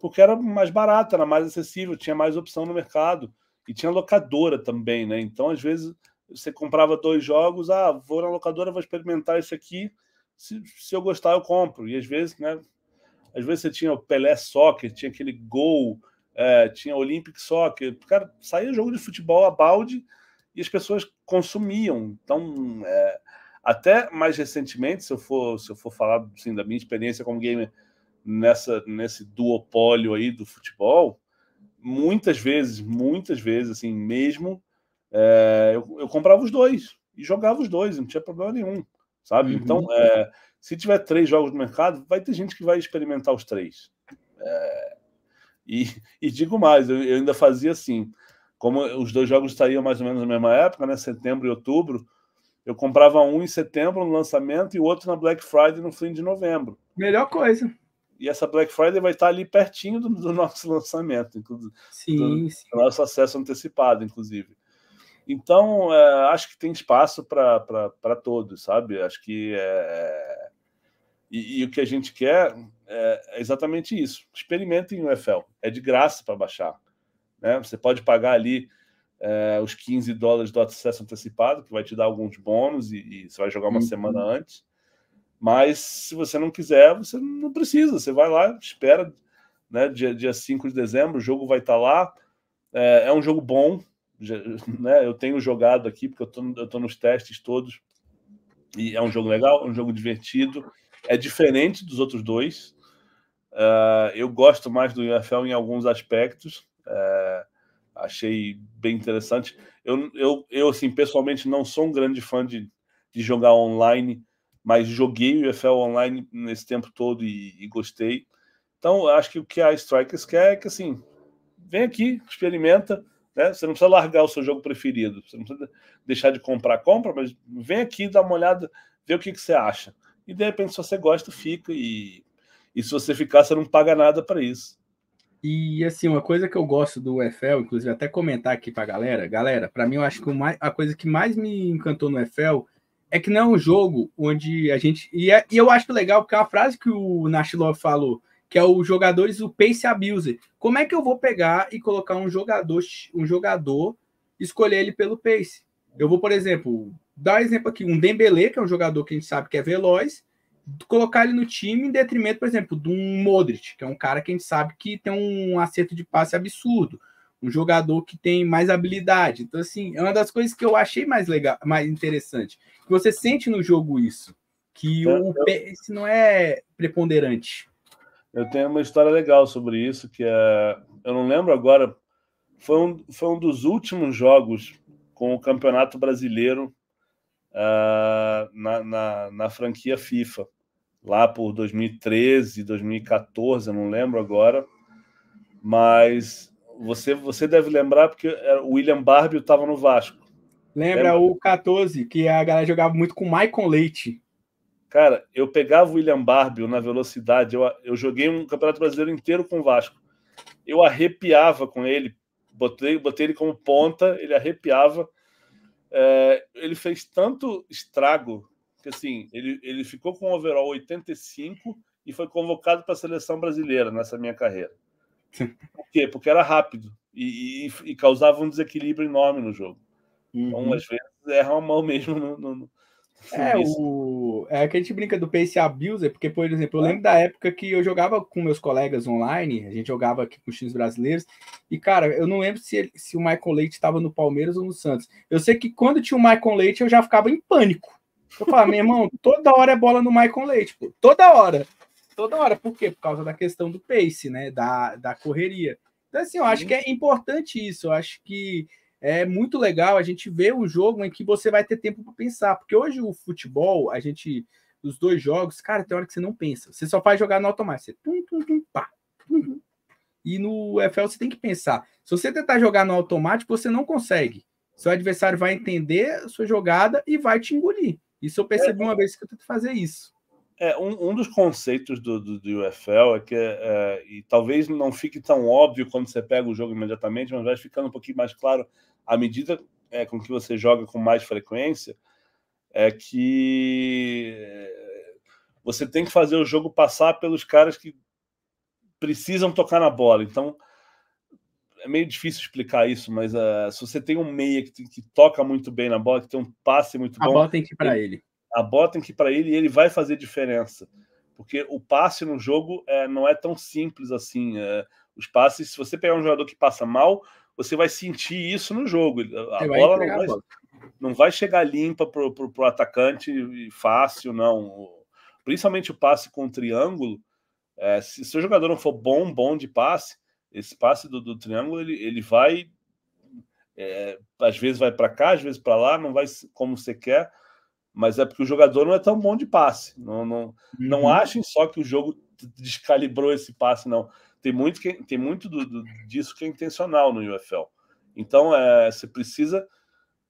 Speaker 2: porque era mais barato, era mais acessível, tinha mais opção no mercado. E tinha locadora também, né? Então, às vezes, você comprava dois jogos, ah, vou na locadora, vou experimentar isso aqui, se, se eu gostar, eu compro. E às vezes, né? Às vezes você tinha o Pelé Soccer, tinha aquele Gol, é, tinha Olympic Soccer. Cara, saía jogo de futebol a balde e as pessoas consumiam. Então, é, até mais recentemente, se eu for, se eu for falar assim, da minha experiência como gamer nessa nesse duopólio aí do futebol, muitas vezes, muitas vezes, assim, mesmo é, eu, eu, comprava os dois e jogava os dois, não tinha problema nenhum, sabe? Uhum. Então, é, se tiver três jogos no mercado, vai ter gente que vai experimentar os três. É, e, e, digo mais, eu, eu, ainda fazia assim, como os dois jogos saíam mais ou menos na mesma época, né, setembro e outubro, eu comprava um em setembro no lançamento e outro na Black Friday no fim de novembro. Melhor coisa e essa Black Friday vai estar ali pertinho do, do nosso lançamento, inclusive. Sim, do, sim. nosso acesso antecipado, inclusive. Então, é, acho que tem espaço para todos, sabe? Acho que. É, e, e, o que a gente quer é, é exatamente isso. Experimentem o EFL. É de graça para baixar. Né? Você pode pagar ali é, os 15 dólares do acesso antecipado, que vai te dar alguns bônus e, e você vai jogar uma uhum. semana antes. Mas se você não quiser, você não precisa. Você vai lá, espera, né? Dia, dia 5 de dezembro, o jogo vai estar tá lá. É, é, um jogo bom, né? Eu tenho jogado aqui, porque eu tô, eu tô nos testes todos. E é um jogo legal, é um jogo divertido. É diferente dos outros dois. Uh, eu gosto mais do UFL em alguns aspectos. Uh, achei bem interessante. Eu, eu, eu, assim, pessoalmente não sou um grande fã de, de jogar online mas joguei o EFL Online nesse tempo todo e, e gostei. Então, acho que o que a Strikers quer é que, assim, vem aqui, experimenta, né? Você não precisa largar o seu jogo preferido, você não precisa deixar de comprar, compra, mas vem aqui, dá uma olhada, vê o que, que você acha. E, de repente, se você gosta, fica e... E se você ficar, você não paga nada para isso.
Speaker 1: E assim, uma coisa que eu gosto do EFL, inclusive até comentar aqui para galera, galera, para mim eu acho que mais, a coisa que mais me encantou no EFL é que não é um jogo onde a gente. E, é, e eu acho legal porque é a frase que o Nashilov falou, que é os jogadores, o pace abuser. Como é que eu vou pegar e colocar um jogador, um jogador, escolher ele pelo pace? Eu vou, por exemplo, dar um exemplo aqui, um Dembele, que é um jogador que a gente sabe que é veloz, colocar ele no time em detrimento, por exemplo, de um Modric, que é um cara que a gente sabe que tem um acerto de passe absurdo, um jogador que tem mais habilidade. Então, assim, é uma das coisas que eu achei mais legal, mais interessante. Você sente no jogo isso, que o pace não é preponderante.
Speaker 2: Eu tenho uma história legal sobre isso, que é. Eu não lembro agora. Foi um, foi um dos últimos jogos com o Campeonato Brasileiro uh, na, na, na, franquia FIFA, lá por 2013, 2014, eu não lembro agora. Mas você, você deve lembrar, porque é, o William Barbie estava no Vasco.
Speaker 1: Lembra, Lembra o 14, que a galera jogava muito com Maicon Leite.
Speaker 2: Cara, eu pegava o William Barbie na velocidade, eu, eu joguei um campeonato brasileiro inteiro com o Vasco. Eu arrepiava com ele, botei, botei ele como ponta, ele arrepiava. É, ele fez tanto estrago que assim, ele, ele ficou com o overall 85 e foi convocado para a seleção brasileira nessa minha carreira. Por quê? Porque era rápido e, e, e causava um desequilíbrio enorme no jogo. Então, uhum. às vezes, erra uma mão mesmo no, no, no...
Speaker 1: É, o... é que a gente brinca do pace abuser, porque, por exemplo, eu é. lembro da época que eu jogava com meus colegas online, a gente jogava aqui com os times brasileiros, e, cara, eu não lembro se, ele, se o Michael Leite estava no Palmeiras ou no Santos. Eu sei que quando tinha o Michael Leite, eu já ficava em pânico. Eu falava, meu irmão, toda hora é bola no Michael Leite, pô, toda hora toda hora. Por quê? Por causa da questão do pace, né? Da, da correria. Então, assim, eu acho que é importante isso. Eu acho que é muito legal a gente ver um jogo em que você vai ter tempo para pensar. Porque hoje o futebol, a gente. Os dois jogos, cara, tem hora que você não pensa. Você só faz jogar no automático. Você tum, tum, tum, pá. Tum, tum. E no FL você tem que pensar. Se você tentar jogar no automático, você não consegue. Seu adversário vai entender a sua jogada e vai te engolir. Isso eu percebi uma vez que eu tento fazer isso. É, um, um dos conceitos do, do, do
Speaker 2: UFL é que, é, e talvez não fique tão óbvio quando você pega o jogo imediatamente, mas vai ficando um pouquinho mais claro à medida é, com que você joga com mais frequência, é que é, você tem que fazer o jogo passar pelos caras que precisam tocar na bola. Então, é meio difícil explicar isso, mas uh, se você tem um meia que, que, toca muito bem na bola, que tem um passe muito a bom. A bola tem que ir para ele em que para ele ele vai fazer diferença, porque o passe no jogo é, não é tão simples assim. É, os passes, se você pegar um jogador que passa mal, você vai sentir isso no jogo. A bola vai não, vai, bola. não vai chegar limpa para o atacante fácil, não. Principalmente o passe com o triângulo. É, se, seu o jogador não for bom, bom de passe, esse passe do, do triângulo ele, ele vai é, às vezes vai para cá, às vezes para lá, não vai como você quer mas é porque o jogador não é tão bom de passe. Não, não, uhum. não achem só que o jogo descalibrou esse passe, não. Tem muito, que, tem muito do, do, disso que é intencional no UFL. Então, é, você precisa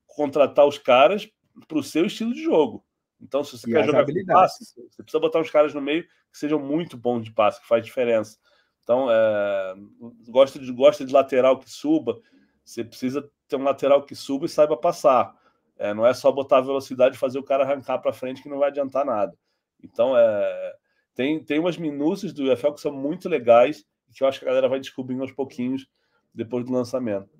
Speaker 2: contratar os caras para o seu estilo de jogo. Então, se você e quer jogar com passe, você precisa botar uns caras no meio que sejam muito bons de passe, que faz diferença. Então, é, gosta, de, gosta de lateral que suba, você precisa ter um lateral que suba e saiba passar. É, não é só botar velocidade e fazer o cara arrancar para frente que não vai adiantar nada. Então, é, tem, tem umas minúcias do UFL que são muito legais e que eu acho que a galera vai descobrindo aos pouquinhos depois do lançamento.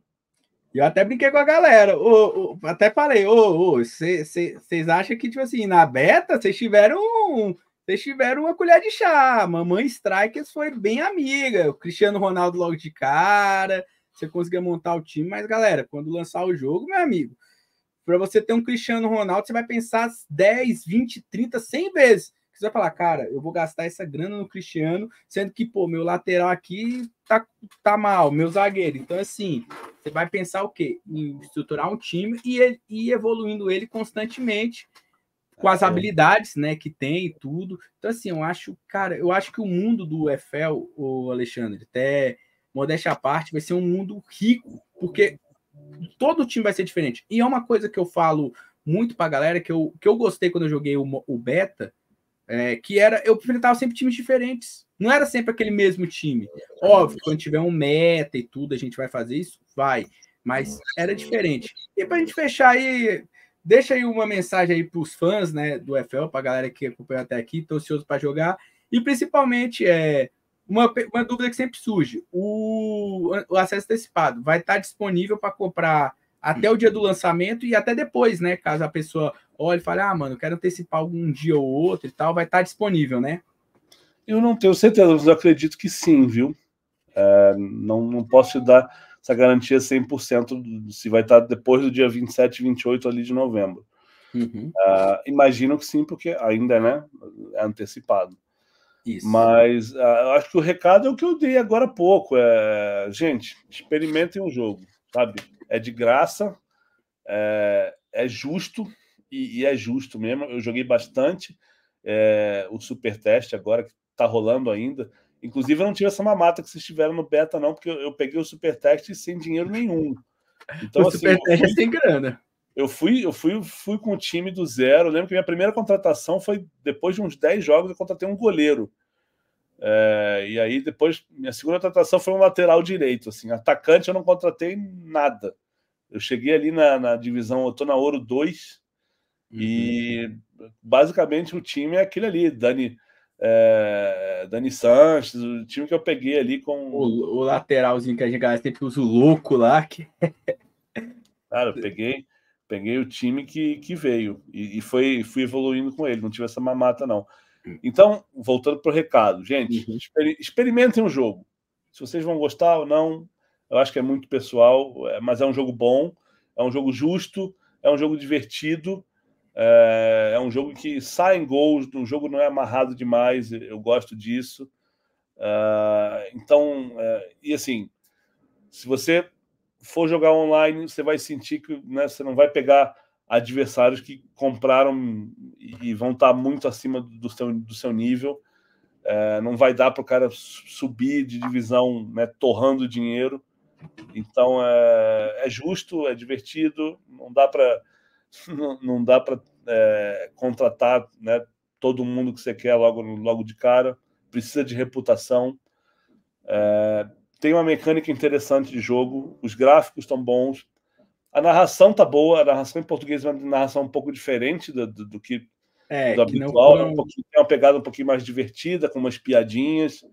Speaker 1: Eu até brinquei com a galera, ô, ô, até falei, vocês acham que, tipo assim, na beta, vocês tiveram vocês tiveram uma colher de chá. Mamãe Strikers foi bem amiga. O Cristiano Ronaldo logo de cara. Você conseguia montar o time, mas galera, quando lançar o jogo, meu amigo, para você ter um Cristiano Ronaldo, você vai pensar 10, 20, 30, 100 vezes. Você vai falar, cara, eu vou gastar essa grana no Cristiano, sendo que, pô, meu lateral aqui tá, tá mal, meu zagueiro. Então, assim, você vai pensar o quê? Em estruturar um time e, e evoluindo ele constantemente com as é. habilidades, né, que tem e tudo. Então, assim, eu acho, cara, eu acho que o mundo do EFL, o Alexandre, até modéstia à parte, vai ser um mundo rico, porque todo time vai ser diferente. E é uma coisa que eu falo muito pra galera, que eu, que eu gostei quando eu joguei o, o beta, é, que era, eu enfrentava sempre times diferentes. Não era sempre aquele mesmo time. Óbvio, quando tiver um meta e tudo, a gente vai fazer isso? Vai. Mas era diferente. E pra gente fechar aí, deixa aí uma mensagem aí pros fãs, né, do FL, pra galera que acompanhou até aqui, tô ansioso para jogar. E principalmente, é, uma, uma dúvida que sempre surge: o, o acesso antecipado vai estar disponível para comprar até o dia do lançamento e até depois, né? Caso a pessoa olhe e fale, ah, mano, quero antecipar algum dia ou outro e tal, vai estar disponível, né? Eu não tenho certeza,
Speaker 2: mas eu acredito que sim, viu? É, não, não posso te dar essa garantia 100% se vai estar depois do dia 27, 28 ali de novembro. Uhum. Uh, imagino que sim, porque ainda né, é antecipado. Isso. Mas uh, acho que o recado é o que eu dei agora há pouco. É, gente, experimentem o jogo, sabe? É de graça, é, é justo e, e, é justo mesmo. Eu joguei bastante é, o super teste agora que está rolando ainda. Inclusive, eu não tive essa mamata que vocês tiveram no beta, não, porque eu, eu peguei o super teste sem dinheiro nenhum. Então, o assim, super teste é sem grana eu fui, eu fui, fui com o time do zero. Eu lembro que minha primeira contratação foi depois de uns 10 jogos, eu contratei um goleiro. É, e aí depois, minha segunda contratação foi um lateral direito. Assim, atacante eu não contratei nada. Eu cheguei ali na, na divisão, eu tô na Ouro 2, uhum. e basicamente o time é aquele ali, Dani. É, Dani Sanches, o time que eu peguei ali com. O, o lateralzinho que a gente gasta tem que usa o louco lá. Que... Cara, eu peguei. Peguei o time que, que veio e, e foi, fui evoluindo com ele, não tive essa mamata, não. Hum. Então, voltando para o recado, gente, uhum. exper experimentem o um jogo. Se vocês vão gostar ou não, eu acho que é muito pessoal, é, mas é um jogo bom, é um jogo justo, é um jogo divertido, é, é um jogo que sai em gols, o jogo não é amarrado demais, eu gosto disso. Ah, então, é, e assim, se você for jogar online, você vai sentir que né, você não vai pegar adversários que compraram e vão estar muito acima do seu, do seu nível. É, não vai dar para o cara subir de divisão, né, torrando dinheiro. Então é, é justo, é divertido. Não dá para não, não, dá para é, contratar né, todo mundo que você quer logo, logo de cara. Precisa de reputação. É, tem uma mecânica interessante de jogo, os gráficos estão bons, a narração tá boa, a narração em português é uma narração um pouco diferente do, do, do que é, do habitual, não... é um tem uma pegada um pouquinho mais divertida, com umas piadinhas,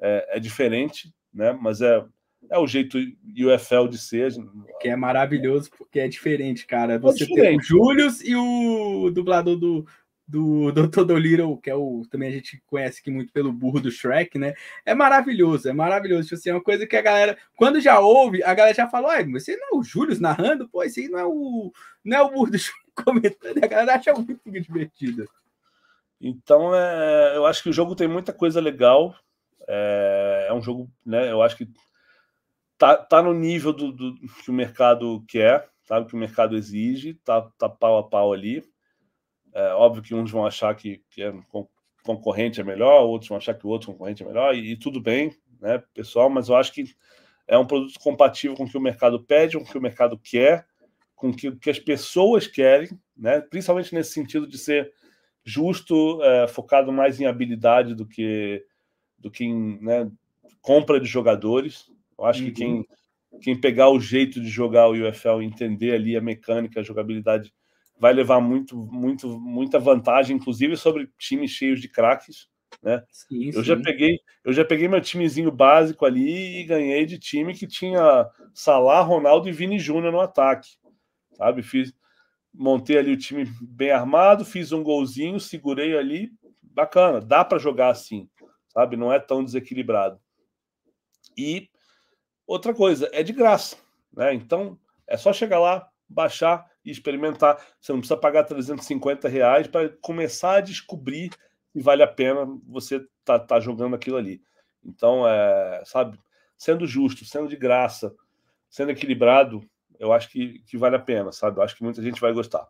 Speaker 2: é, é diferente, né? Mas é, é o jeito UFL de ser.
Speaker 1: Que é maravilhoso, porque é diferente, cara. É Você é diferente. tem o Július e o dublador do, do Dr. Dolittle, que é o também a gente conhece aqui muito pelo burro do Shrek, né? É maravilhoso, é maravilhoso. Tipo assim, é uma coisa que a galera, quando já ouve, a galera já fala: olha, você não é o Júlio narrando, pô, esse aí não é o, não é o burro do Shrek comentando. A galera acha muito divertido. Então, é, eu acho que o jogo tem muita coisa legal.
Speaker 2: É, é um jogo, né? Eu acho que tá, tá no nível do, do que o mercado quer, sabe? Tá? Que o mercado exige, tá, tá pau a pau ali. É, óbvio que uns vão achar que, que é concorrente é melhor, outros vão achar que o outro concorrente é melhor, e, e, tudo bem, né, pessoal, mas eu acho que é um produto compatível com o que o mercado pede, com o que o mercado quer, com o que, que as pessoas querem, né, principalmente nesse sentido de ser justo, é, focado mais em habilidade do que, do que em né, compra de jogadores. Eu acho uhum. que quem, quem pegar o jeito de jogar o UFL, entender ali a mecânica, a jogabilidade vai levar muito, muito, muita vantagem, inclusive sobre times cheios de craques. Né? Sim, eu sim. já peguei, eu já peguei meu timezinho básico ali e ganhei de time que tinha Salah, Ronaldo e Vini Júnior no ataque, sabe? Fiz, montei ali o time bem armado, fiz um golzinho, segurei ali, bacana, dá para jogar assim, sabe? Não é tão desequilibrado. E outra coisa, é de graça, né? Então é só chegar lá, baixar e experimentar. Você não precisa pagar 350 reais para começar a descobrir se vale a pena você tá, tá jogando aquilo ali. Então, é, sabe, sendo justo, sendo de graça, sendo equilibrado, eu acho que, que vale a pena, sabe? Eu acho que muita gente vai gostar.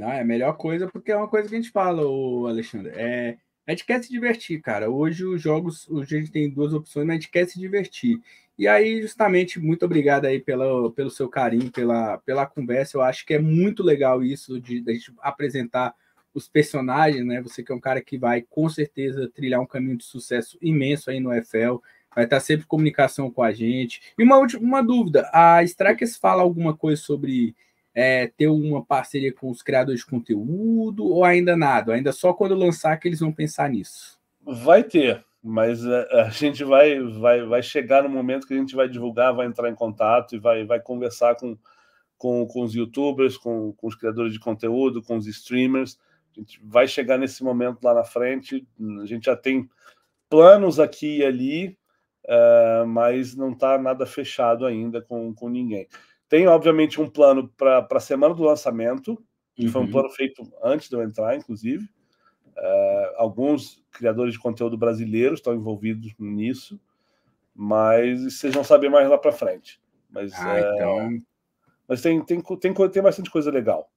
Speaker 1: Ah, é a melhor coisa, porque é uma coisa que a gente fala, o Alexandre. É, a gente quer se divertir, cara. Hoje os jogos, hoje a gente tem duas opções, mas a gente quer se divertir. E aí, justamente, muito obrigado aí pela, pelo seu carinho, pela, pela conversa. Eu acho que é muito legal isso de, de a gente apresentar os personagens, né? Você que é um cara que vai com certeza trilhar um caminho de sucesso imenso aí no EFL, vai estar sempre em comunicação com a gente. E uma última uma dúvida: a Strikers fala alguma coisa sobre é, ter uma parceria com os criadores de conteúdo ou ainda nada? Ainda só quando lançar que eles vão pensar nisso? Vai ter,
Speaker 2: mas a, é, a, gente vai, vai, vai chegar no momento que a gente vai divulgar, vai entrar em contato e vai, vai conversar com, com, com os youtubers, com, com os criadores de conteúdo, com os streamers. A gente vai chegar nesse momento lá na frente. A gente já tem planos aqui e ali, uh, mas não está nada fechado ainda com, com ninguém. Tem, obviamente, um plano para a semana do lançamento, que uhum. foi um uhum. plano feito antes de eu entrar, inclusive. Uh, alguns criadores de conteúdo brasileiros estão envolvidos nisso, mas vocês vão saber mais lá para frente. Mas, ah, então. é...
Speaker 1: então... mas tem, tem, tem, tem bastante coisa legal.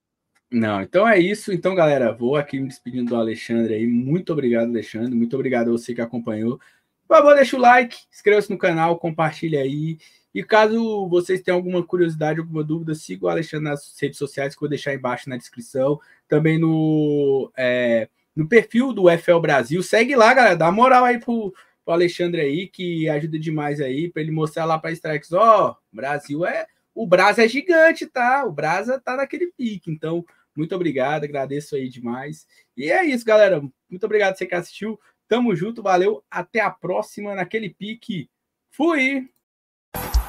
Speaker 1: Não, então é isso. Então, galera, vou aqui me despedindo do Alexandre aí. Muito obrigado, Alexandre. Muito obrigado a você que acompanhou. Por favor, deixa o like, inscreva-se no canal, compartilha aí. E caso vocês tenham alguma curiosidade, alguma dúvida, siga o Alexandre nas redes sociais que eu vou deixar embaixo na descrição. Também no. É no perfil do FL Brasil. Segue lá, galera. Dá moral aí pro, pro Alexandre aí, que ajuda demais aí, para ele mostrar lá para Strikes, ó, oh, Brasil é. O Brasa é gigante, tá? O Brasa tá naquele pique. Então, muito obrigado, agradeço aí demais. E é isso, galera. Muito obrigado você que assistiu. Tamo junto, valeu. Até a próxima naquele pique. Fui!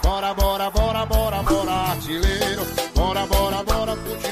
Speaker 1: Bora, bora, bora, bora, bora, artilheiro. Bora, bora, bora, futebol.